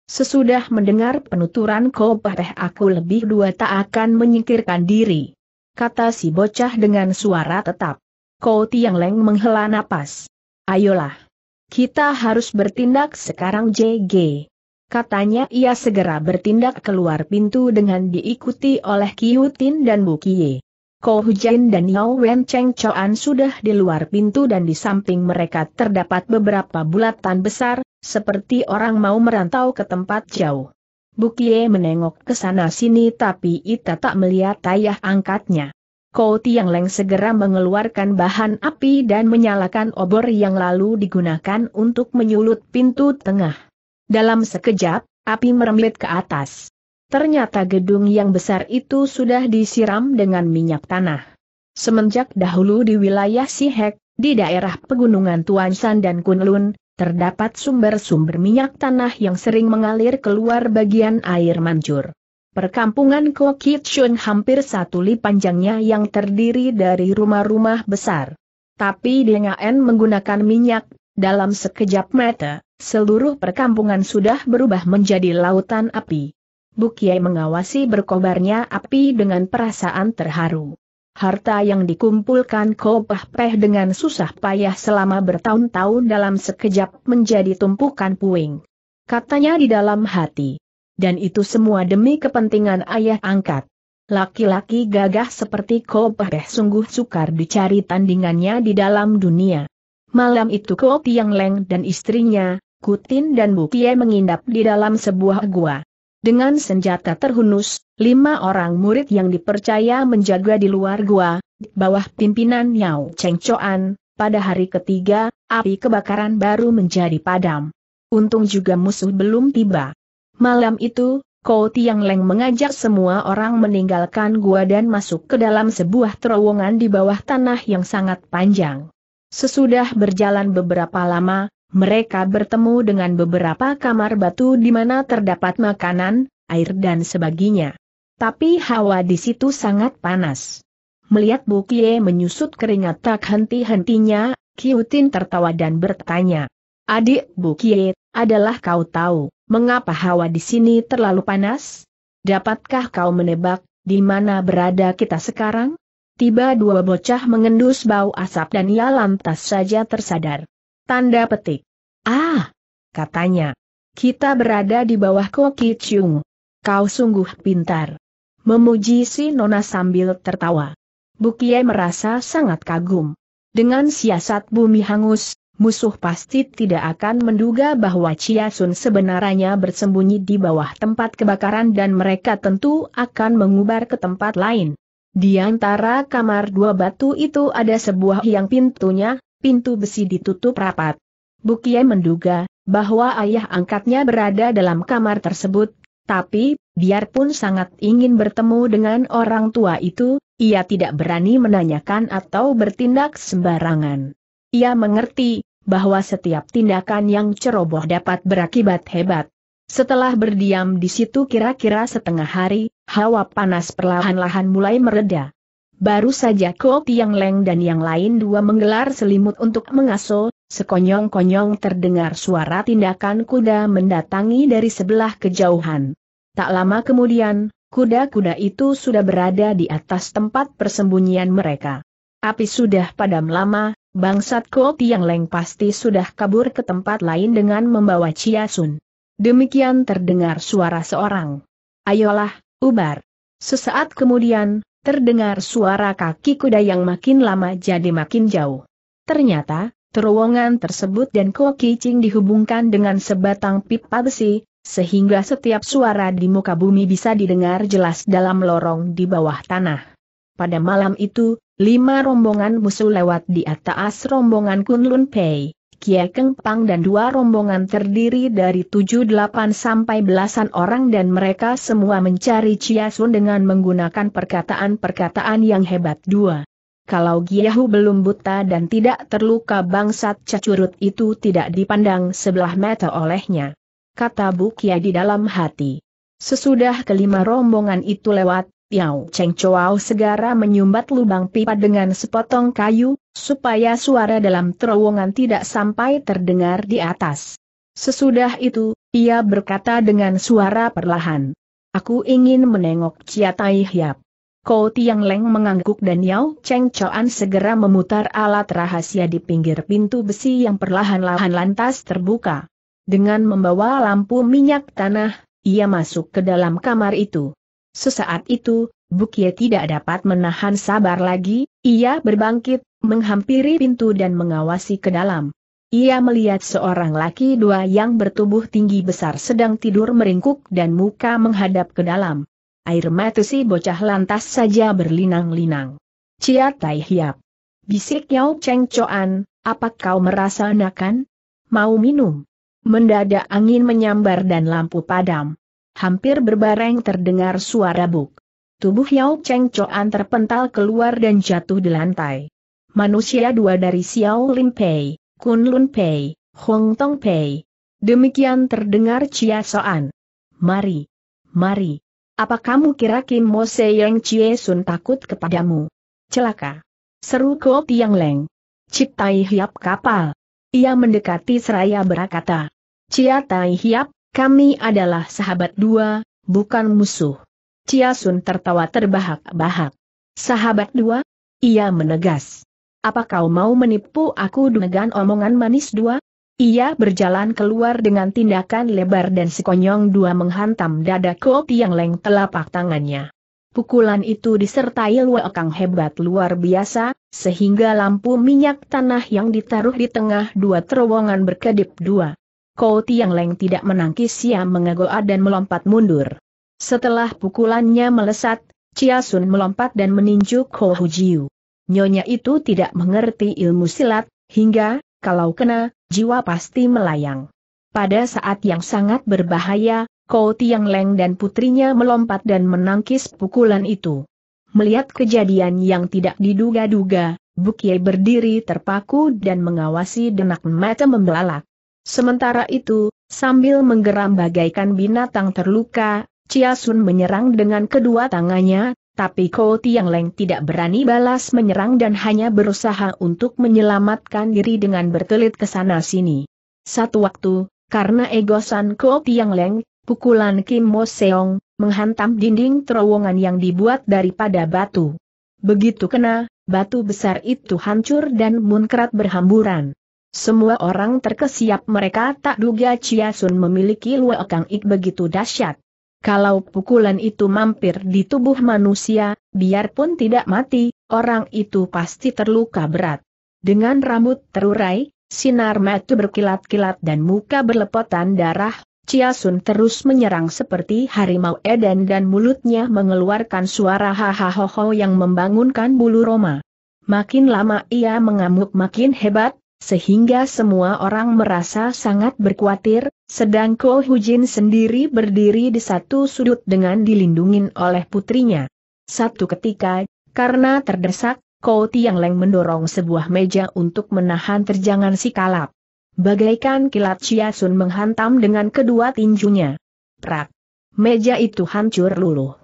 Sesudah mendengar penuturan kau pareh aku lebih dua tak akan menyingkirkan diri. Kata si bocah dengan suara tetap. Kau tiang leng menghela napas. Ayolah. Kita harus bertindak sekarang JG. Katanya ia segera bertindak keluar pintu dengan diikuti oleh Kiutin dan Bukie. Ko Hujan dan Yao Wen Cheng Choan sudah di luar pintu dan di samping mereka terdapat beberapa bulatan besar, seperti orang mau merantau ke tempat jauh. Bukie menengok ke sana sini tapi ia tak melihat ayah angkatnya. Ko Tiang Leng segera mengeluarkan bahan api dan menyalakan obor yang lalu digunakan untuk menyulut pintu tengah. Dalam sekejap, api merembet ke atas. Ternyata gedung yang besar itu sudah disiram dengan minyak tanah. Semenjak dahulu di wilayah Sihek, di daerah pegunungan Tuan San dan Kunlun, terdapat sumber-sumber minyak tanah yang sering mengalir keluar bagian air mancur. Perkampungan Kokitshun hampir satu li panjangnya yang terdiri dari rumah-rumah besar. Tapi dengan menggunakan minyak, dalam sekejap mata, seluruh perkampungan sudah berubah menjadi lautan api. Bukiai mengawasi berkobarnya api dengan perasaan terharu. Harta yang dikumpulkan Kopah Peh dengan susah payah selama bertahun-tahun dalam sekejap menjadi tumpukan puing. Katanya di dalam hati. Dan itu semua demi kepentingan ayah angkat. Laki-laki gagah seperti Kopah Peh sungguh sukar dicari tandingannya di dalam dunia. Malam itu Kopi Yang Leng dan istrinya, Kutin dan Bukie mengindap di dalam sebuah gua. Dengan senjata terhunus, lima orang murid yang dipercaya menjaga di luar gua, di bawah pimpinan Yao Cheng Choan, pada hari ketiga, api kebakaran baru menjadi padam. Untung juga musuh belum tiba. Malam itu, Kou Tiang Leng mengajak semua orang meninggalkan gua dan masuk ke dalam sebuah terowongan di bawah tanah yang sangat panjang. Sesudah berjalan beberapa lama, mereka bertemu dengan beberapa kamar batu di mana terdapat makanan, air dan sebagainya. Tapi hawa di situ sangat panas. Melihat Bukie menyusut keringat tak henti-hentinya, Kiutin tertawa dan bertanya. Adik Bukie, adalah kau tahu, mengapa hawa di sini terlalu panas? Dapatkah kau menebak, di mana berada kita sekarang? Tiba dua bocah mengendus bau asap dan ia lantas saja tersadar. Tanda petik. Ah! Katanya. Kita berada di bawah Koki Chung. Kau sungguh pintar. Memuji si Nona sambil tertawa. Bukie merasa sangat kagum. Dengan siasat bumi hangus, musuh pasti tidak akan menduga bahwa Chia Sun sebenarnya bersembunyi di bawah tempat kebakaran dan mereka tentu akan mengubar ke tempat lain. Di antara kamar dua batu itu ada sebuah yang pintunya, pintu besi ditutup rapat. Bukie menduga bahwa ayah angkatnya berada dalam kamar tersebut, tapi, biarpun sangat ingin bertemu dengan orang tua itu, ia tidak berani menanyakan atau bertindak sembarangan. Ia mengerti bahwa setiap tindakan yang ceroboh dapat berakibat hebat. Setelah berdiam di situ kira-kira setengah hari, hawa panas perlahan-lahan mulai mereda. Baru saja Ko Tiang Leng dan yang lain dua menggelar selimut untuk mengaso, sekonyong-konyong terdengar suara tindakan kuda mendatangi dari sebelah kejauhan. Tak lama kemudian, kuda-kuda itu sudah berada di atas tempat persembunyian mereka. Api sudah padam lama, bangsat Ko Tiang Leng pasti sudah kabur ke tempat lain dengan membawa Chia Sun. Demikian terdengar suara seorang. Ayolah, ubar. Sesaat kemudian, terdengar suara kaki kuda yang makin lama jadi makin jauh. Ternyata, terowongan tersebut dan cing dihubungkan dengan sebatang pipa besi, sehingga setiap suara di muka bumi bisa didengar jelas dalam lorong di bawah tanah. Pada malam itu, lima rombongan musuh lewat di atas rombongan Kunlun Pei. Kie Keng Pang dan dua rombongan terdiri dari tujuh delapan sampai belasan orang dan mereka semua mencari Chia Sun dengan menggunakan perkataan-perkataan yang hebat dua. Kalau Giyahu belum buta dan tidak terluka bangsat cacurut itu tidak dipandang sebelah mata olehnya. Kata Bukia di dalam hati. Sesudah kelima rombongan itu lewat, Yao Cheng Chow segera menyumbat lubang pipa dengan sepotong kayu, supaya suara dalam terowongan tidak sampai terdengar di atas. Sesudah itu, ia berkata dengan suara perlahan. Aku ingin menengok Chia Tai Hiap. Kau Tiang Leng mengangguk dan Yao Cheng Chuan segera memutar alat rahasia di pinggir pintu besi yang perlahan-lahan lantas terbuka. Dengan membawa lampu minyak tanah, ia masuk ke dalam kamar itu. Sesaat itu, Bukie tidak dapat menahan sabar lagi, ia berbangkit, menghampiri pintu dan mengawasi ke dalam. Ia melihat seorang laki dua yang bertubuh tinggi besar sedang tidur meringkuk dan muka menghadap ke dalam. Air mata si bocah lantas saja berlinang-linang. Cia Tai Hiap. Bisik Yau Cheng Coan, apa kau merasa enakan? Mau minum? Mendadak angin menyambar dan lampu padam. Hampir berbareng terdengar suara buk. Tubuh Yao Cheng Choan terpental keluar dan jatuh di lantai. Manusia dua dari Xiao Lin Pei, Kun Lun Pei, Hong Tong Pei. Demikian terdengar Chia Soan. Mari, mari. Apa kamu kira Kim Mo Se Seyeng Chie Sun takut kepadamu? Celaka. Seru Ko Tiang Leng. Ciptai Tai Hiap kapal. Ia mendekati seraya berkata. Cia Tai Hiap, kami adalah sahabat dua, bukan musuh. Chia Sun tertawa terbahak-bahak. Sahabat dua? Ia menegas. Apa kau mau menipu aku dengan omongan manis dua? Ia berjalan keluar dengan tindakan lebar dan sekonyong dua menghantam dada kopi yang leng telapak tangannya. Pukulan itu disertai luakang hebat luar biasa, sehingga lampu minyak tanah yang ditaruh di tengah dua terowongan berkedip dua. Ko Tiang Leng tidak menangkis ia mengegoa dan melompat mundur. Setelah pukulannya melesat, Chia Sun melompat dan meninju Ko Hujiu. Nyonya itu tidak mengerti ilmu silat, hingga, kalau kena, jiwa pasti melayang. Pada saat yang sangat berbahaya, Ko Tiang Leng dan putrinya melompat dan menangkis pukulan itu. Melihat kejadian yang tidak diduga-duga, Bukie berdiri terpaku dan mengawasi denak mata membelalak. Sementara itu, sambil menggeram bagaikan binatang terluka, Chia Sun menyerang dengan kedua tangannya, tapi Ko Tiang Leng tidak berani balas menyerang dan hanya berusaha untuk menyelamatkan diri dengan bertelit ke sana-sini. Satu waktu, karena egosan Ko Tiang Leng, pukulan Kim Mo Seong, menghantam dinding terowongan yang dibuat daripada batu. Begitu kena, batu besar itu hancur dan munkrat berhamburan. Semua orang terkesiap mereka tak duga Chia Sun memiliki luakang Kang Ik begitu dahsyat. Kalau pukulan itu mampir di tubuh manusia, biarpun tidak mati, orang itu pasti terluka berat. Dengan rambut terurai, sinar mata berkilat-kilat dan muka berlepotan darah, Chia Sun terus menyerang seperti harimau Eden dan mulutnya mengeluarkan suara hahaha yang membangunkan bulu Roma. Makin lama ia mengamuk makin hebat, sehingga semua orang merasa sangat berkhawatir, sedang Ko Hujin sendiri berdiri di satu sudut dengan dilindungin oleh putrinya. Satu ketika, karena terdesak, Ko Tiang Leng mendorong sebuah meja untuk menahan terjangan si kalap. Bagaikan kilat Chia Sun menghantam dengan kedua tinjunya. Prak! Meja itu hancur luluh.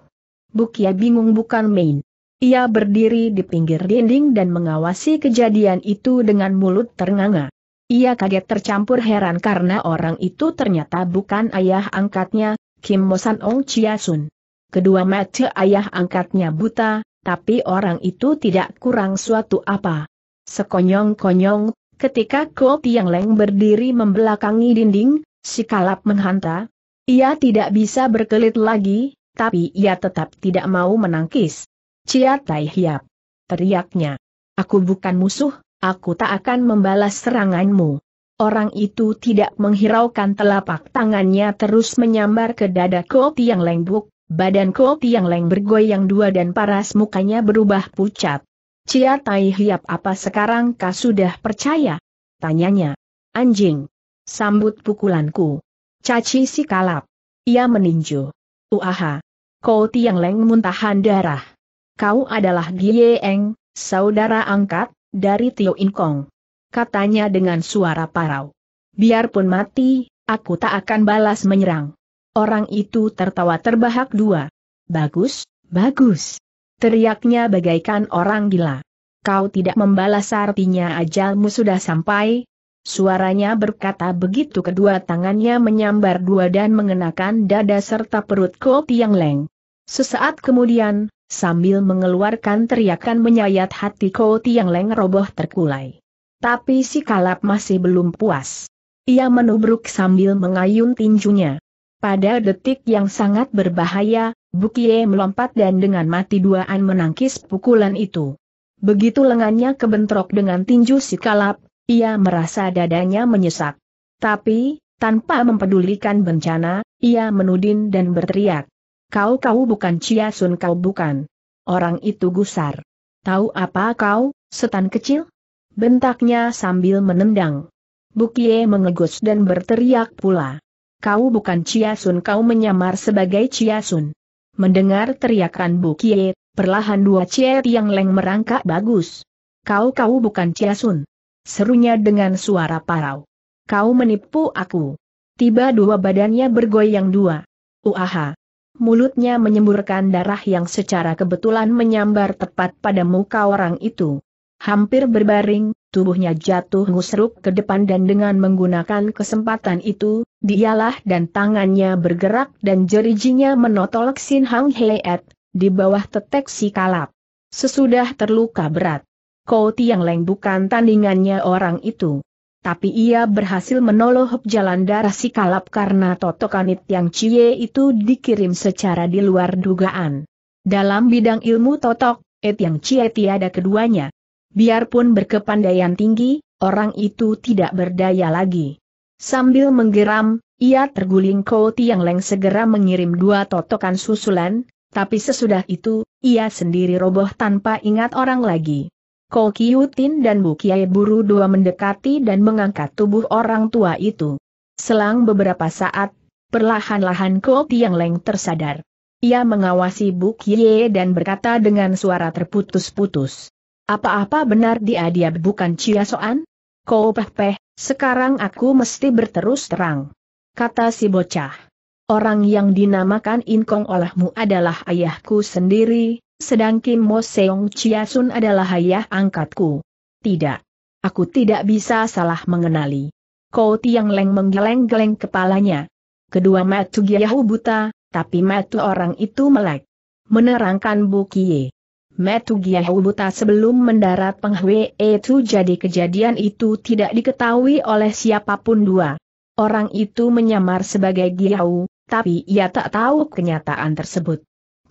Bukia bingung bukan main. Ia berdiri di pinggir dinding dan mengawasi kejadian itu dengan mulut ternganga. Ia kaget tercampur heran karena orang itu ternyata bukan ayah angkatnya, Kim Mosan Ong Chia Sun. Kedua mata ayah angkatnya buta, tapi orang itu tidak kurang suatu apa. Sekonyong-konyong, ketika Ko Tiang Leng berdiri membelakangi dinding, si kalap menghanta. Ia tidak bisa berkelit lagi, tapi ia tetap tidak mau menangkis. Cia Tai Hiap. Teriaknya. Aku bukan musuh, aku tak akan membalas seranganmu. Orang itu tidak menghiraukan telapak tangannya terus menyambar ke dada Ko Tiang lengbuk, badan Ko Tiang Leng bergoyang dua dan paras mukanya berubah pucat. Cia Tai Hiap apa sekarang kau sudah percaya? Tanyanya. Anjing. Sambut pukulanku. Caci si kalap. Ia meninju. Uaha. Kau tiang leng muntahan darah kau adalah Gie Eng, saudara angkat, dari Tio Inkong. Katanya dengan suara parau. Biarpun mati, aku tak akan balas menyerang. Orang itu tertawa terbahak dua. Bagus, bagus. Teriaknya bagaikan orang gila. Kau tidak membalas artinya ajalmu sudah sampai, Suaranya berkata begitu kedua tangannya menyambar dua dan mengenakan dada serta perut Ko Tiang Leng. Sesaat kemudian, sambil mengeluarkan teriakan menyayat hati Ko Tiang Leng roboh terkulai. Tapi si kalap masih belum puas. Ia menubruk sambil mengayun tinjunya. Pada detik yang sangat berbahaya, Bukie melompat dan dengan mati duaan menangkis pukulan itu. Begitu lengannya kebentrok dengan tinju si kalap, ia merasa dadanya menyesak. Tapi, tanpa mempedulikan bencana, ia menudin dan berteriak. Kau kau bukan Chia Sun kau bukan. Orang itu gusar. Tahu apa kau, setan kecil? Bentaknya sambil menendang. Bukie mengegus dan berteriak pula. Kau bukan Chia Sun kau menyamar sebagai Chia Sun. Mendengar teriakan Bukie, perlahan dua Cie yang Leng merangkak bagus. Kau kau bukan Chia Sun. Serunya dengan suara parau. Kau menipu aku. Tiba dua badannya bergoyang dua. Uaha mulutnya menyemburkan darah yang secara kebetulan menyambar tepat pada muka orang itu. Hampir berbaring, tubuhnya jatuh ngusruk ke depan dan dengan menggunakan kesempatan itu, dialah dan tangannya bergerak dan jerijinya menotol Xin Hang Heet, di bawah tetek si kalap. Sesudah terluka berat. Kau Tiang Leng bukan tandingannya orang itu tapi ia berhasil menoloh jalan darah si kalap karena totokanit yang cie itu dikirim secara di luar dugaan. Dalam bidang ilmu totok, et yang cie tiada keduanya. Biarpun berkepandaian tinggi, orang itu tidak berdaya lagi. Sambil menggeram, ia terguling kau Tiang Leng segera mengirim dua totokan susulan, tapi sesudah itu, ia sendiri roboh tanpa ingat orang lagi. Ko Kiutin dan Bu Kiai buru dua mendekati dan mengangkat tubuh orang tua itu. Selang beberapa saat, perlahan-lahan Ko Tiang Leng tersadar. Ia mengawasi Bu Kiai dan berkata dengan suara terputus-putus. Apa-apa benar dia dia bukan Cia Soan? Ko Peh Peh, sekarang aku mesti berterus terang. Kata si bocah. Orang yang dinamakan Inkong olehmu adalah ayahku sendiri, sedang Kim Mo Seong Chia Sun adalah ayah angkatku. Tidak. Aku tidak bisa salah mengenali. Kau Tiang Leng menggeleng-geleng kepalanya. Kedua matu Giyahu buta, tapi matu orang itu melek. Menerangkan Bu Kie. Matu Giyahu buta sebelum mendarat penghwe itu jadi kejadian itu tidak diketahui oleh siapapun dua. Orang itu menyamar sebagai Giyahu, tapi ia tak tahu kenyataan tersebut.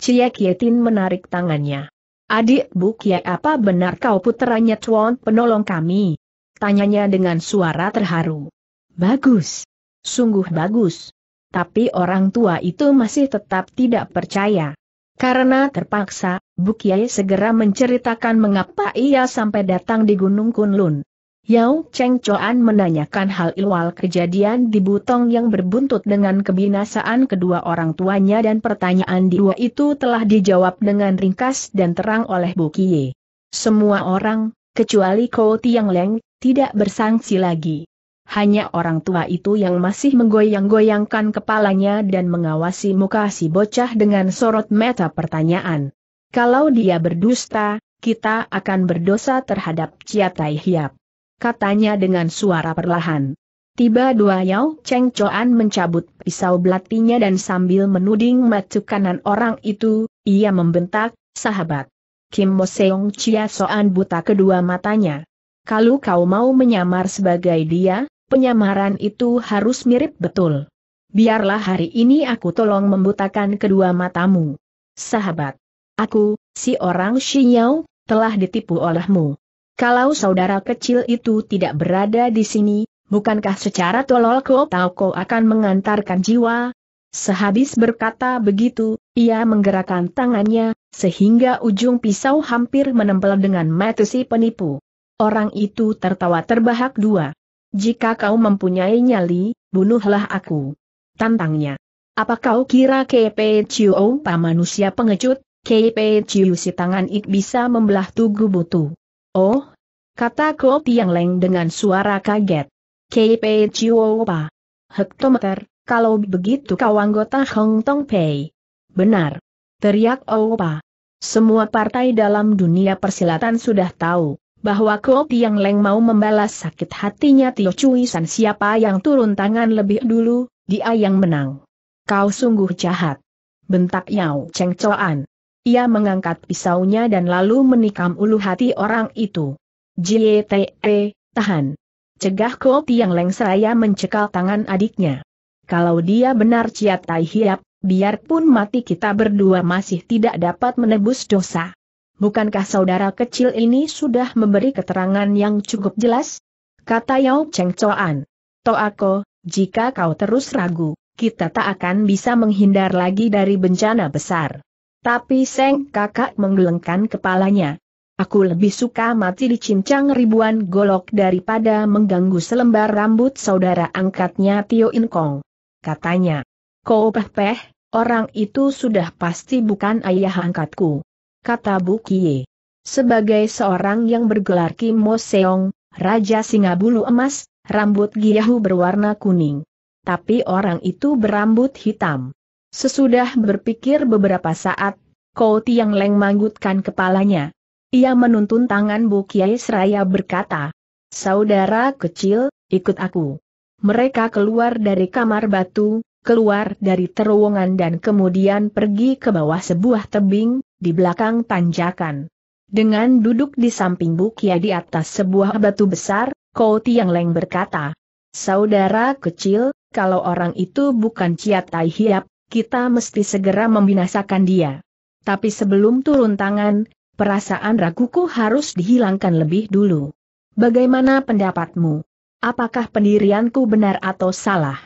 Cie Kietin menarik tangannya. Adik Bu Kie apa benar kau puteranya Chuan penolong kami? Tanyanya dengan suara terharu. Bagus. Sungguh bagus. Tapi orang tua itu masih tetap tidak percaya. Karena terpaksa, Bukiai segera menceritakan mengapa ia sampai datang di Gunung Kunlun. Yao Cheng Chuan menanyakan hal ilwal kejadian di Butong yang berbuntut dengan kebinasaan kedua orang tuanya dan pertanyaan di dua itu telah dijawab dengan ringkas dan terang oleh Bu Kie. Semua orang, kecuali Ko Tiang Leng, tidak bersangsi lagi. Hanya orang tua itu yang masih menggoyang-goyangkan kepalanya dan mengawasi muka si bocah dengan sorot meta pertanyaan. Kalau dia berdusta, kita akan berdosa terhadap Chia Tai Hiap katanya dengan suara perlahan. Tiba dua Yao Cheng Choan mencabut pisau belatinya dan sambil menuding mata kanan orang itu, ia membentak, sahabat. Kim Mo Seong Chia Soan buta kedua matanya. Kalau kau mau menyamar sebagai dia, penyamaran itu harus mirip betul. Biarlah hari ini aku tolong membutakan kedua matamu. Sahabat. Aku, si orang Xiao, telah ditipu olehmu. Kalau saudara kecil itu tidak berada di sini, bukankah secara tolol Ko Tau Ko akan mengantarkan jiwa? Sehabis berkata begitu, ia menggerakkan tangannya, sehingga ujung pisau hampir menempel dengan mata si penipu. Orang itu tertawa terbahak dua. Jika kau mempunyai nyali, bunuhlah aku. Tantangnya. Apa kau kira KP Chiu manusia pengecut, KP Chiu si tangan ik bisa membelah tugu butuh? Oh, kata Ko Tiang Leng dengan suara kaget. KP Chiuopa. Hektometer, kalau begitu kau anggota Hong Tong Pei. Benar. Teriak Opa. Semua partai dalam dunia persilatan sudah tahu, bahwa Ko Tiang Leng mau membalas sakit hatinya Tio Cui San siapa yang turun tangan lebih dulu, dia yang menang. Kau sungguh jahat. Bentak Yao Cheng Chuan. Ia mengangkat pisaunya dan lalu menikam ulu hati orang itu. JTE, tahan. Cegah Ko Tiang Leng seraya mencekal tangan adiknya. Kalau dia benar Ciat Tai Hiap, biarpun mati kita berdua masih tidak dapat menebus dosa. Bukankah saudara kecil ini sudah memberi keterangan yang cukup jelas? Kata Yao Cheng Choan. aku, jika kau terus ragu, kita tak akan bisa menghindar lagi dari bencana besar. Tapi Seng kakak menggelengkan kepalanya. Aku lebih suka mati dicincang ribuan golok daripada mengganggu selembar rambut saudara angkatnya Tio In Kong. Katanya. Kau peh-peh, orang itu sudah pasti bukan ayah angkatku. Kata Bu Kie. Sebagai seorang yang bergelar Kim Mo Seong, Raja Singa Bulu Emas, rambut Giyahu berwarna kuning. Tapi orang itu berambut hitam. Sesudah berpikir beberapa saat, Kau Tiang Leng manggutkan kepalanya. Ia menuntun tangan Bu Kiai Seraya berkata, Saudara kecil, ikut aku. Mereka keluar dari kamar batu, keluar dari terowongan dan kemudian pergi ke bawah sebuah tebing, di belakang tanjakan. Dengan duduk di samping Bu Kiai di atas sebuah batu besar, Kau Tiang Leng berkata, Saudara kecil, kalau orang itu bukan Ciat Tai Hiap, kita mesti segera membinasakan dia. Tapi sebelum turun tangan, perasaan raguku harus dihilangkan lebih dulu. Bagaimana pendapatmu? Apakah pendirianku benar atau salah?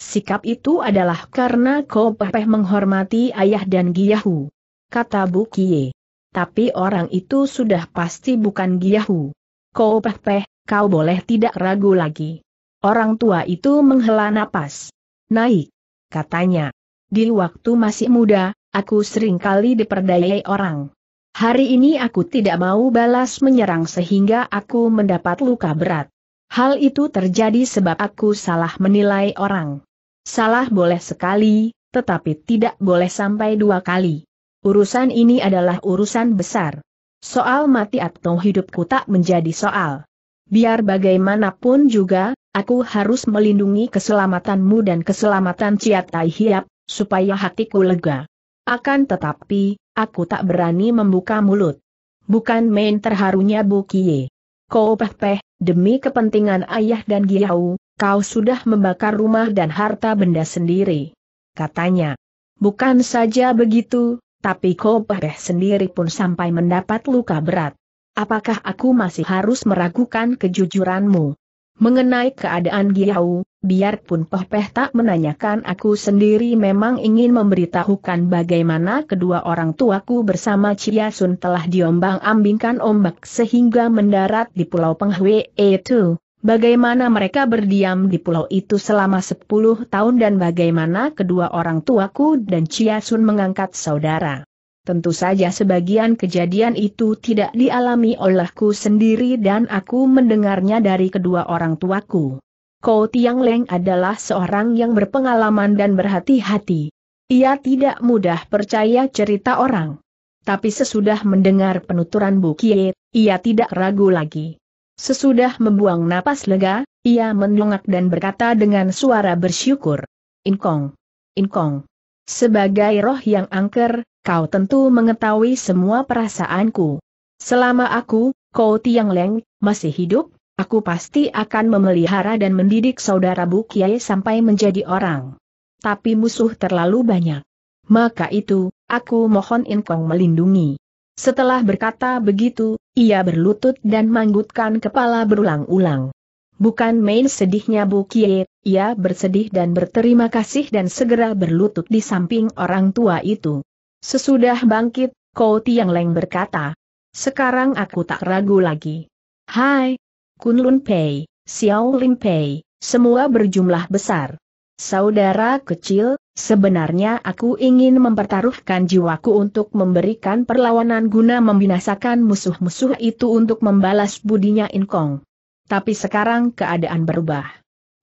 Sikap itu adalah karena kau pepeh menghormati ayah dan Giyahu. Kata Bu Bukie. Tapi orang itu sudah pasti bukan Giyahu. pepeh, kau boleh tidak ragu lagi. Orang tua itu menghela napas. Naik, katanya. Di waktu masih muda, aku sering kali diperdayai orang. Hari ini aku tidak mau balas menyerang sehingga aku mendapat luka berat. Hal itu terjadi sebab aku salah menilai orang. Salah boleh sekali, tetapi tidak boleh sampai dua kali. Urusan ini adalah urusan besar. Soal mati atau hidupku tak menjadi soal. Biar bagaimanapun juga, aku harus melindungi keselamatanmu dan keselamatan Ciatai Hiap, supaya hatiku lega. Akan tetapi, aku tak berani membuka mulut. Bukan main terharunya Bu Kie. Kau peh demi kepentingan ayah dan Giau, kau sudah membakar rumah dan harta benda sendiri. Katanya. Bukan saja begitu, tapi kau peh sendiri pun sampai mendapat luka berat. Apakah aku masih harus meragukan kejujuranmu? Mengenai keadaan Giau, biarpun Poh Peh tak menanyakan aku sendiri memang ingin memberitahukan bagaimana kedua orang tuaku bersama Chia Sun telah diombang-ambingkan ombak sehingga mendarat di Pulau Penghwe itu. E bagaimana mereka berdiam di pulau itu selama 10 tahun dan bagaimana kedua orang tuaku dan Chia Sun mengangkat saudara. Tentu saja sebagian kejadian itu tidak dialami olehku sendiri dan aku mendengarnya dari kedua orang tuaku. Ko Tiang Leng adalah seorang yang berpengalaman dan berhati-hati. Ia tidak mudah percaya cerita orang. Tapi sesudah mendengar penuturan Bu Kie, ia tidak ragu lagi. Sesudah membuang napas lega, ia mendongak dan berkata dengan suara bersyukur. Inkong. Inkong. Sebagai roh yang angker, kau tentu mengetahui semua perasaanku. Selama aku, kau tiang leng, masih hidup, aku pasti akan memelihara dan mendidik saudara Bu Kiai sampai menjadi orang. Tapi musuh terlalu banyak. Maka itu, aku mohon Inkong melindungi. Setelah berkata begitu, ia berlutut dan manggutkan kepala berulang-ulang. Bukan main sedihnya Bu Kie, ia bersedih dan berterima kasih dan segera berlutut di samping orang tua itu. Sesudah bangkit, Kau Tiang Leng berkata, sekarang aku tak ragu lagi. Hai, Kunlun Pei, Xiao Lim Pei, semua berjumlah besar. Saudara kecil, sebenarnya aku ingin mempertaruhkan jiwaku untuk memberikan perlawanan guna membinasakan musuh-musuh itu untuk membalas budinya Inkong. Tapi sekarang keadaan berubah.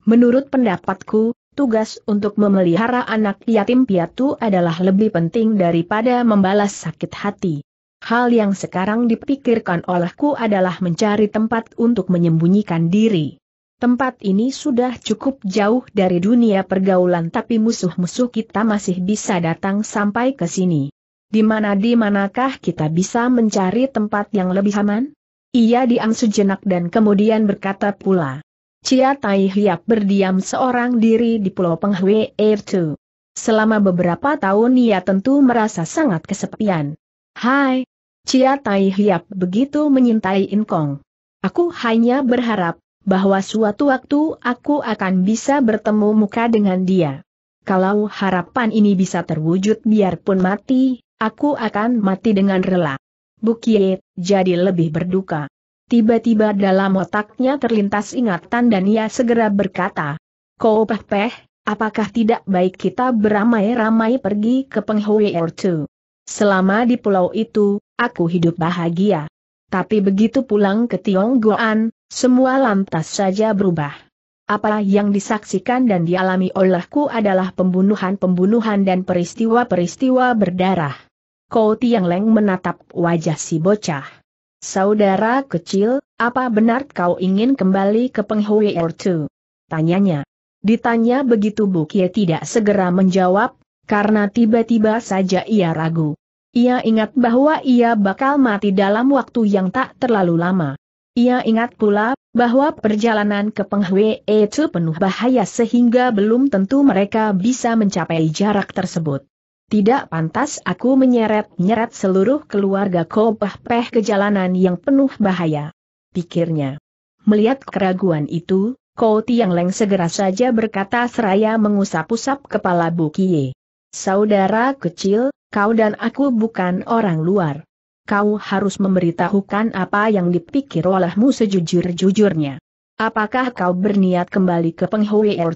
Menurut pendapatku, tugas untuk memelihara anak yatim piatu adalah lebih penting daripada membalas sakit hati. Hal yang sekarang dipikirkan olehku adalah mencari tempat untuk menyembunyikan diri. Tempat ini sudah cukup jauh dari dunia pergaulan tapi musuh-musuh kita masih bisa datang sampai ke sini. Di mana-di manakah kita bisa mencari tempat yang lebih aman? Ia diam sejenak dan kemudian berkata pula. Cia Tai Hiap berdiam seorang diri di Pulau Penghwe 2. Selama beberapa tahun ia tentu merasa sangat kesepian. Hai, Cia Tai Hiap begitu menyintai Inkong. Aku hanya berharap bahwa suatu waktu aku akan bisa bertemu muka dengan dia. Kalau harapan ini bisa terwujud biarpun mati, aku akan mati dengan rela. Bukit jadi lebih berduka. Tiba-tiba dalam otaknya terlintas ingatan dan ia segera berkata, Kau peh peh, apakah tidak baik kita beramai-ramai pergi ke Penghui Selama di pulau itu, aku hidup bahagia. Tapi begitu pulang ke Tionggoan, semua lantas saja berubah. Apa yang disaksikan dan dialami olehku adalah pembunuhan-pembunuhan dan peristiwa-peristiwa berdarah. Kau Tiang Leng menatap wajah si bocah. Saudara kecil, apa benar kau ingin kembali ke Penghui Ertu? Tanyanya. Ditanya begitu Bukie tidak segera menjawab, karena tiba-tiba saja ia ragu. Ia ingat bahwa ia bakal mati dalam waktu yang tak terlalu lama. Ia ingat pula, bahwa perjalanan ke Penghui itu penuh bahaya sehingga belum tentu mereka bisa mencapai jarak tersebut. Tidak pantas aku menyeret-nyeret seluruh keluarga Kopah Peh ke jalanan yang penuh bahaya. Pikirnya. Melihat keraguan itu, Kau Tiang Leng segera saja berkata seraya mengusap-usap kepala Bu Saudara kecil, kau dan aku bukan orang luar. Kau harus memberitahukan apa yang dipikir olehmu sejujur-jujurnya. Apakah kau berniat kembali ke penghui 2? Er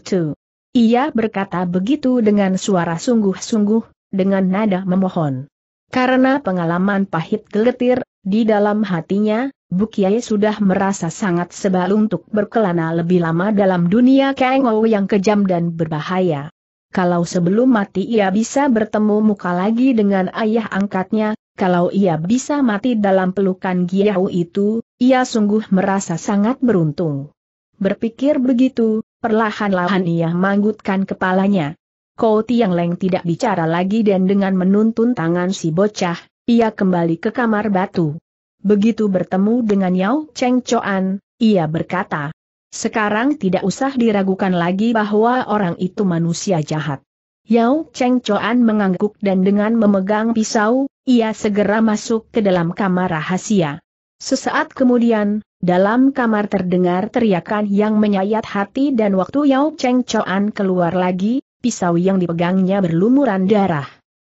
Ia berkata begitu dengan suara sungguh-sungguh, dengan nada memohon. Karena pengalaman pahit geletir, di dalam hatinya, Bu sudah merasa sangat sebal untuk berkelana lebih lama dalam dunia Kengou yang kejam dan berbahaya. Kalau sebelum mati ia bisa bertemu muka lagi dengan ayah angkatnya, kalau ia bisa mati dalam pelukan Giau itu, ia sungguh merasa sangat beruntung. Berpikir begitu, perlahan-lahan ia manggutkan kepalanya. Kau Tiang Leng tidak bicara lagi dan dengan menuntun tangan si bocah, ia kembali ke kamar batu. Begitu bertemu dengan Yao Cheng Choan, ia berkata, sekarang tidak usah diragukan lagi bahwa orang itu manusia jahat. Yao Cheng Choan mengangguk dan dengan memegang pisau, ia segera masuk ke dalam kamar rahasia. Sesaat kemudian, dalam kamar terdengar teriakan yang menyayat hati dan waktu Yao Cheng Choan keluar lagi, pisau yang dipegangnya berlumuran darah.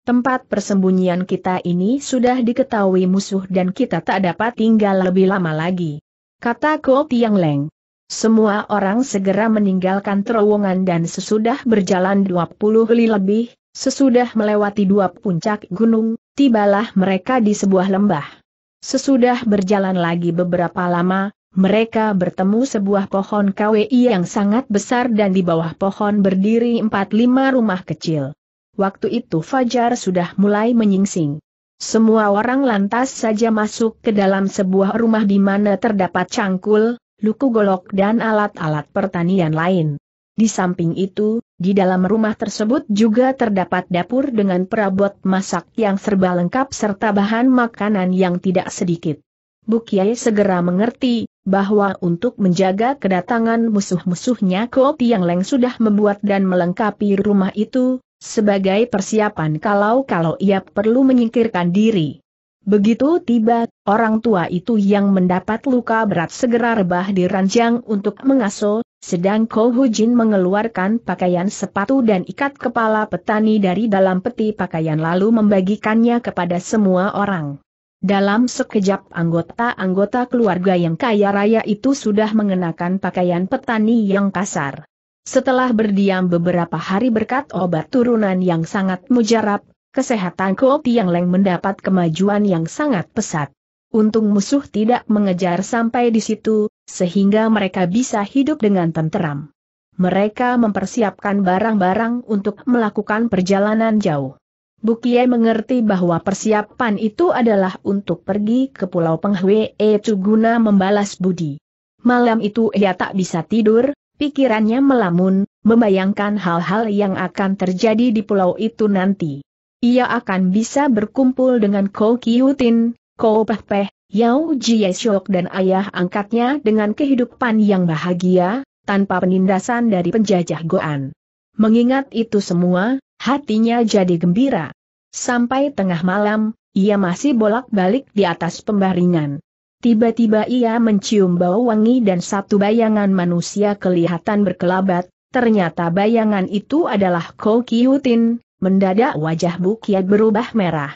Tempat persembunyian kita ini sudah diketahui musuh dan kita tak dapat tinggal lebih lama lagi. Kata Ko Tiang Leng. Semua orang segera meninggalkan terowongan dan sesudah berjalan 20 li lebih, sesudah melewati dua puncak gunung, tibalah mereka di sebuah lembah. Sesudah berjalan lagi beberapa lama, mereka bertemu sebuah pohon KWI yang sangat besar dan di bawah pohon berdiri empat lima rumah kecil. Waktu itu Fajar sudah mulai menyingsing. Semua orang lantas saja masuk ke dalam sebuah rumah di mana terdapat cangkul, luku golok dan alat-alat pertanian lain. Di samping itu, di dalam rumah tersebut juga terdapat dapur dengan perabot masak yang serba lengkap serta bahan makanan yang tidak sedikit. Bukiai segera mengerti, bahwa untuk menjaga kedatangan musuh-musuhnya Ko Tiang Leng sudah membuat dan melengkapi rumah itu, sebagai persiapan kalau-kalau ia perlu menyingkirkan diri. Begitu tiba, orang tua itu yang mendapat luka berat segera rebah di ranjang untuk mengasuh, sedang Ko Hujin mengeluarkan pakaian sepatu dan ikat kepala petani dari dalam peti pakaian lalu membagikannya kepada semua orang. Dalam sekejap anggota-anggota keluarga yang kaya raya itu sudah mengenakan pakaian petani yang kasar. Setelah berdiam beberapa hari berkat obat turunan yang sangat mujarab, kesehatan Kopi yang Leng mendapat kemajuan yang sangat pesat. Untung musuh tidak mengejar sampai di situ, sehingga mereka bisa hidup dengan tenteram. Mereka mempersiapkan barang-barang untuk melakukan perjalanan jauh. Bukie mengerti bahwa persiapan itu adalah untuk pergi ke Pulau Penghwe itu e guna membalas budi. Malam itu ia tak bisa tidur, pikirannya melamun, membayangkan hal-hal yang akan terjadi di pulau itu nanti. Ia akan bisa berkumpul dengan Ko Kiyutin, Ko Pehpeh, Yao Jie Shok dan ayah angkatnya dengan kehidupan yang bahagia, tanpa penindasan dari penjajah Goan. Mengingat itu semua, hatinya jadi gembira. Sampai tengah malam, ia masih bolak-balik di atas pembaringan. Tiba-tiba ia mencium bau wangi dan satu bayangan manusia kelihatan berkelabat, ternyata bayangan itu adalah Ko Kiyutin, mendadak wajah Bukiat berubah merah.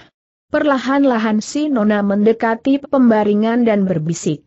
Perlahan-lahan si Nona mendekati pembaringan dan berbisik.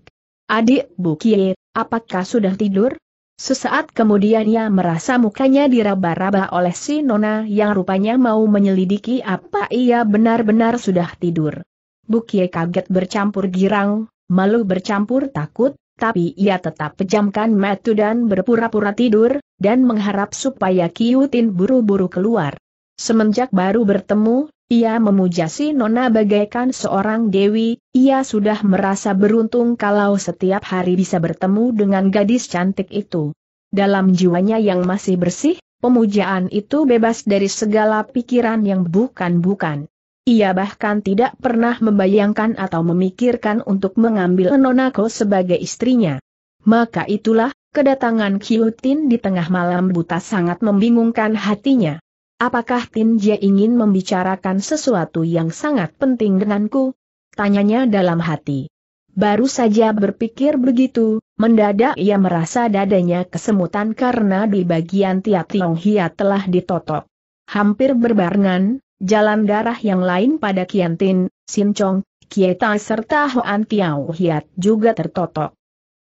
Adik bukiat, apakah sudah tidur? Sesaat kemudian ia merasa mukanya diraba-raba oleh si Nona yang rupanya mau menyelidiki apa ia benar-benar sudah tidur. Bukie kaget bercampur girang, malu bercampur takut, tapi ia tetap pejamkan mata dan berpura-pura tidur, dan mengharap supaya Kiutin buru-buru keluar. Semenjak baru bertemu, ia memuja si Nona bagaikan seorang dewi, ia sudah merasa beruntung kalau setiap hari bisa bertemu dengan gadis cantik itu. Dalam jiwanya yang masih bersih, pemujaan itu bebas dari segala pikiran yang bukan-bukan. Ia bahkan tidak pernah membayangkan atau memikirkan untuk mengambil Nonako sebagai istrinya. Maka itulah, kedatangan Kyutin di tengah malam buta sangat membingungkan hatinya. Apakah Tin Jie ingin membicarakan sesuatu yang sangat penting denganku? Tanyanya dalam hati. Baru saja berpikir begitu, mendadak ia merasa dadanya kesemutan karena di bagian tiap Tiong Hia telah ditotok. Hampir berbarengan, jalan darah yang lain pada Tin, Kian Sin Chong, Kieta serta Hoan Tiao Hiat juga tertotok.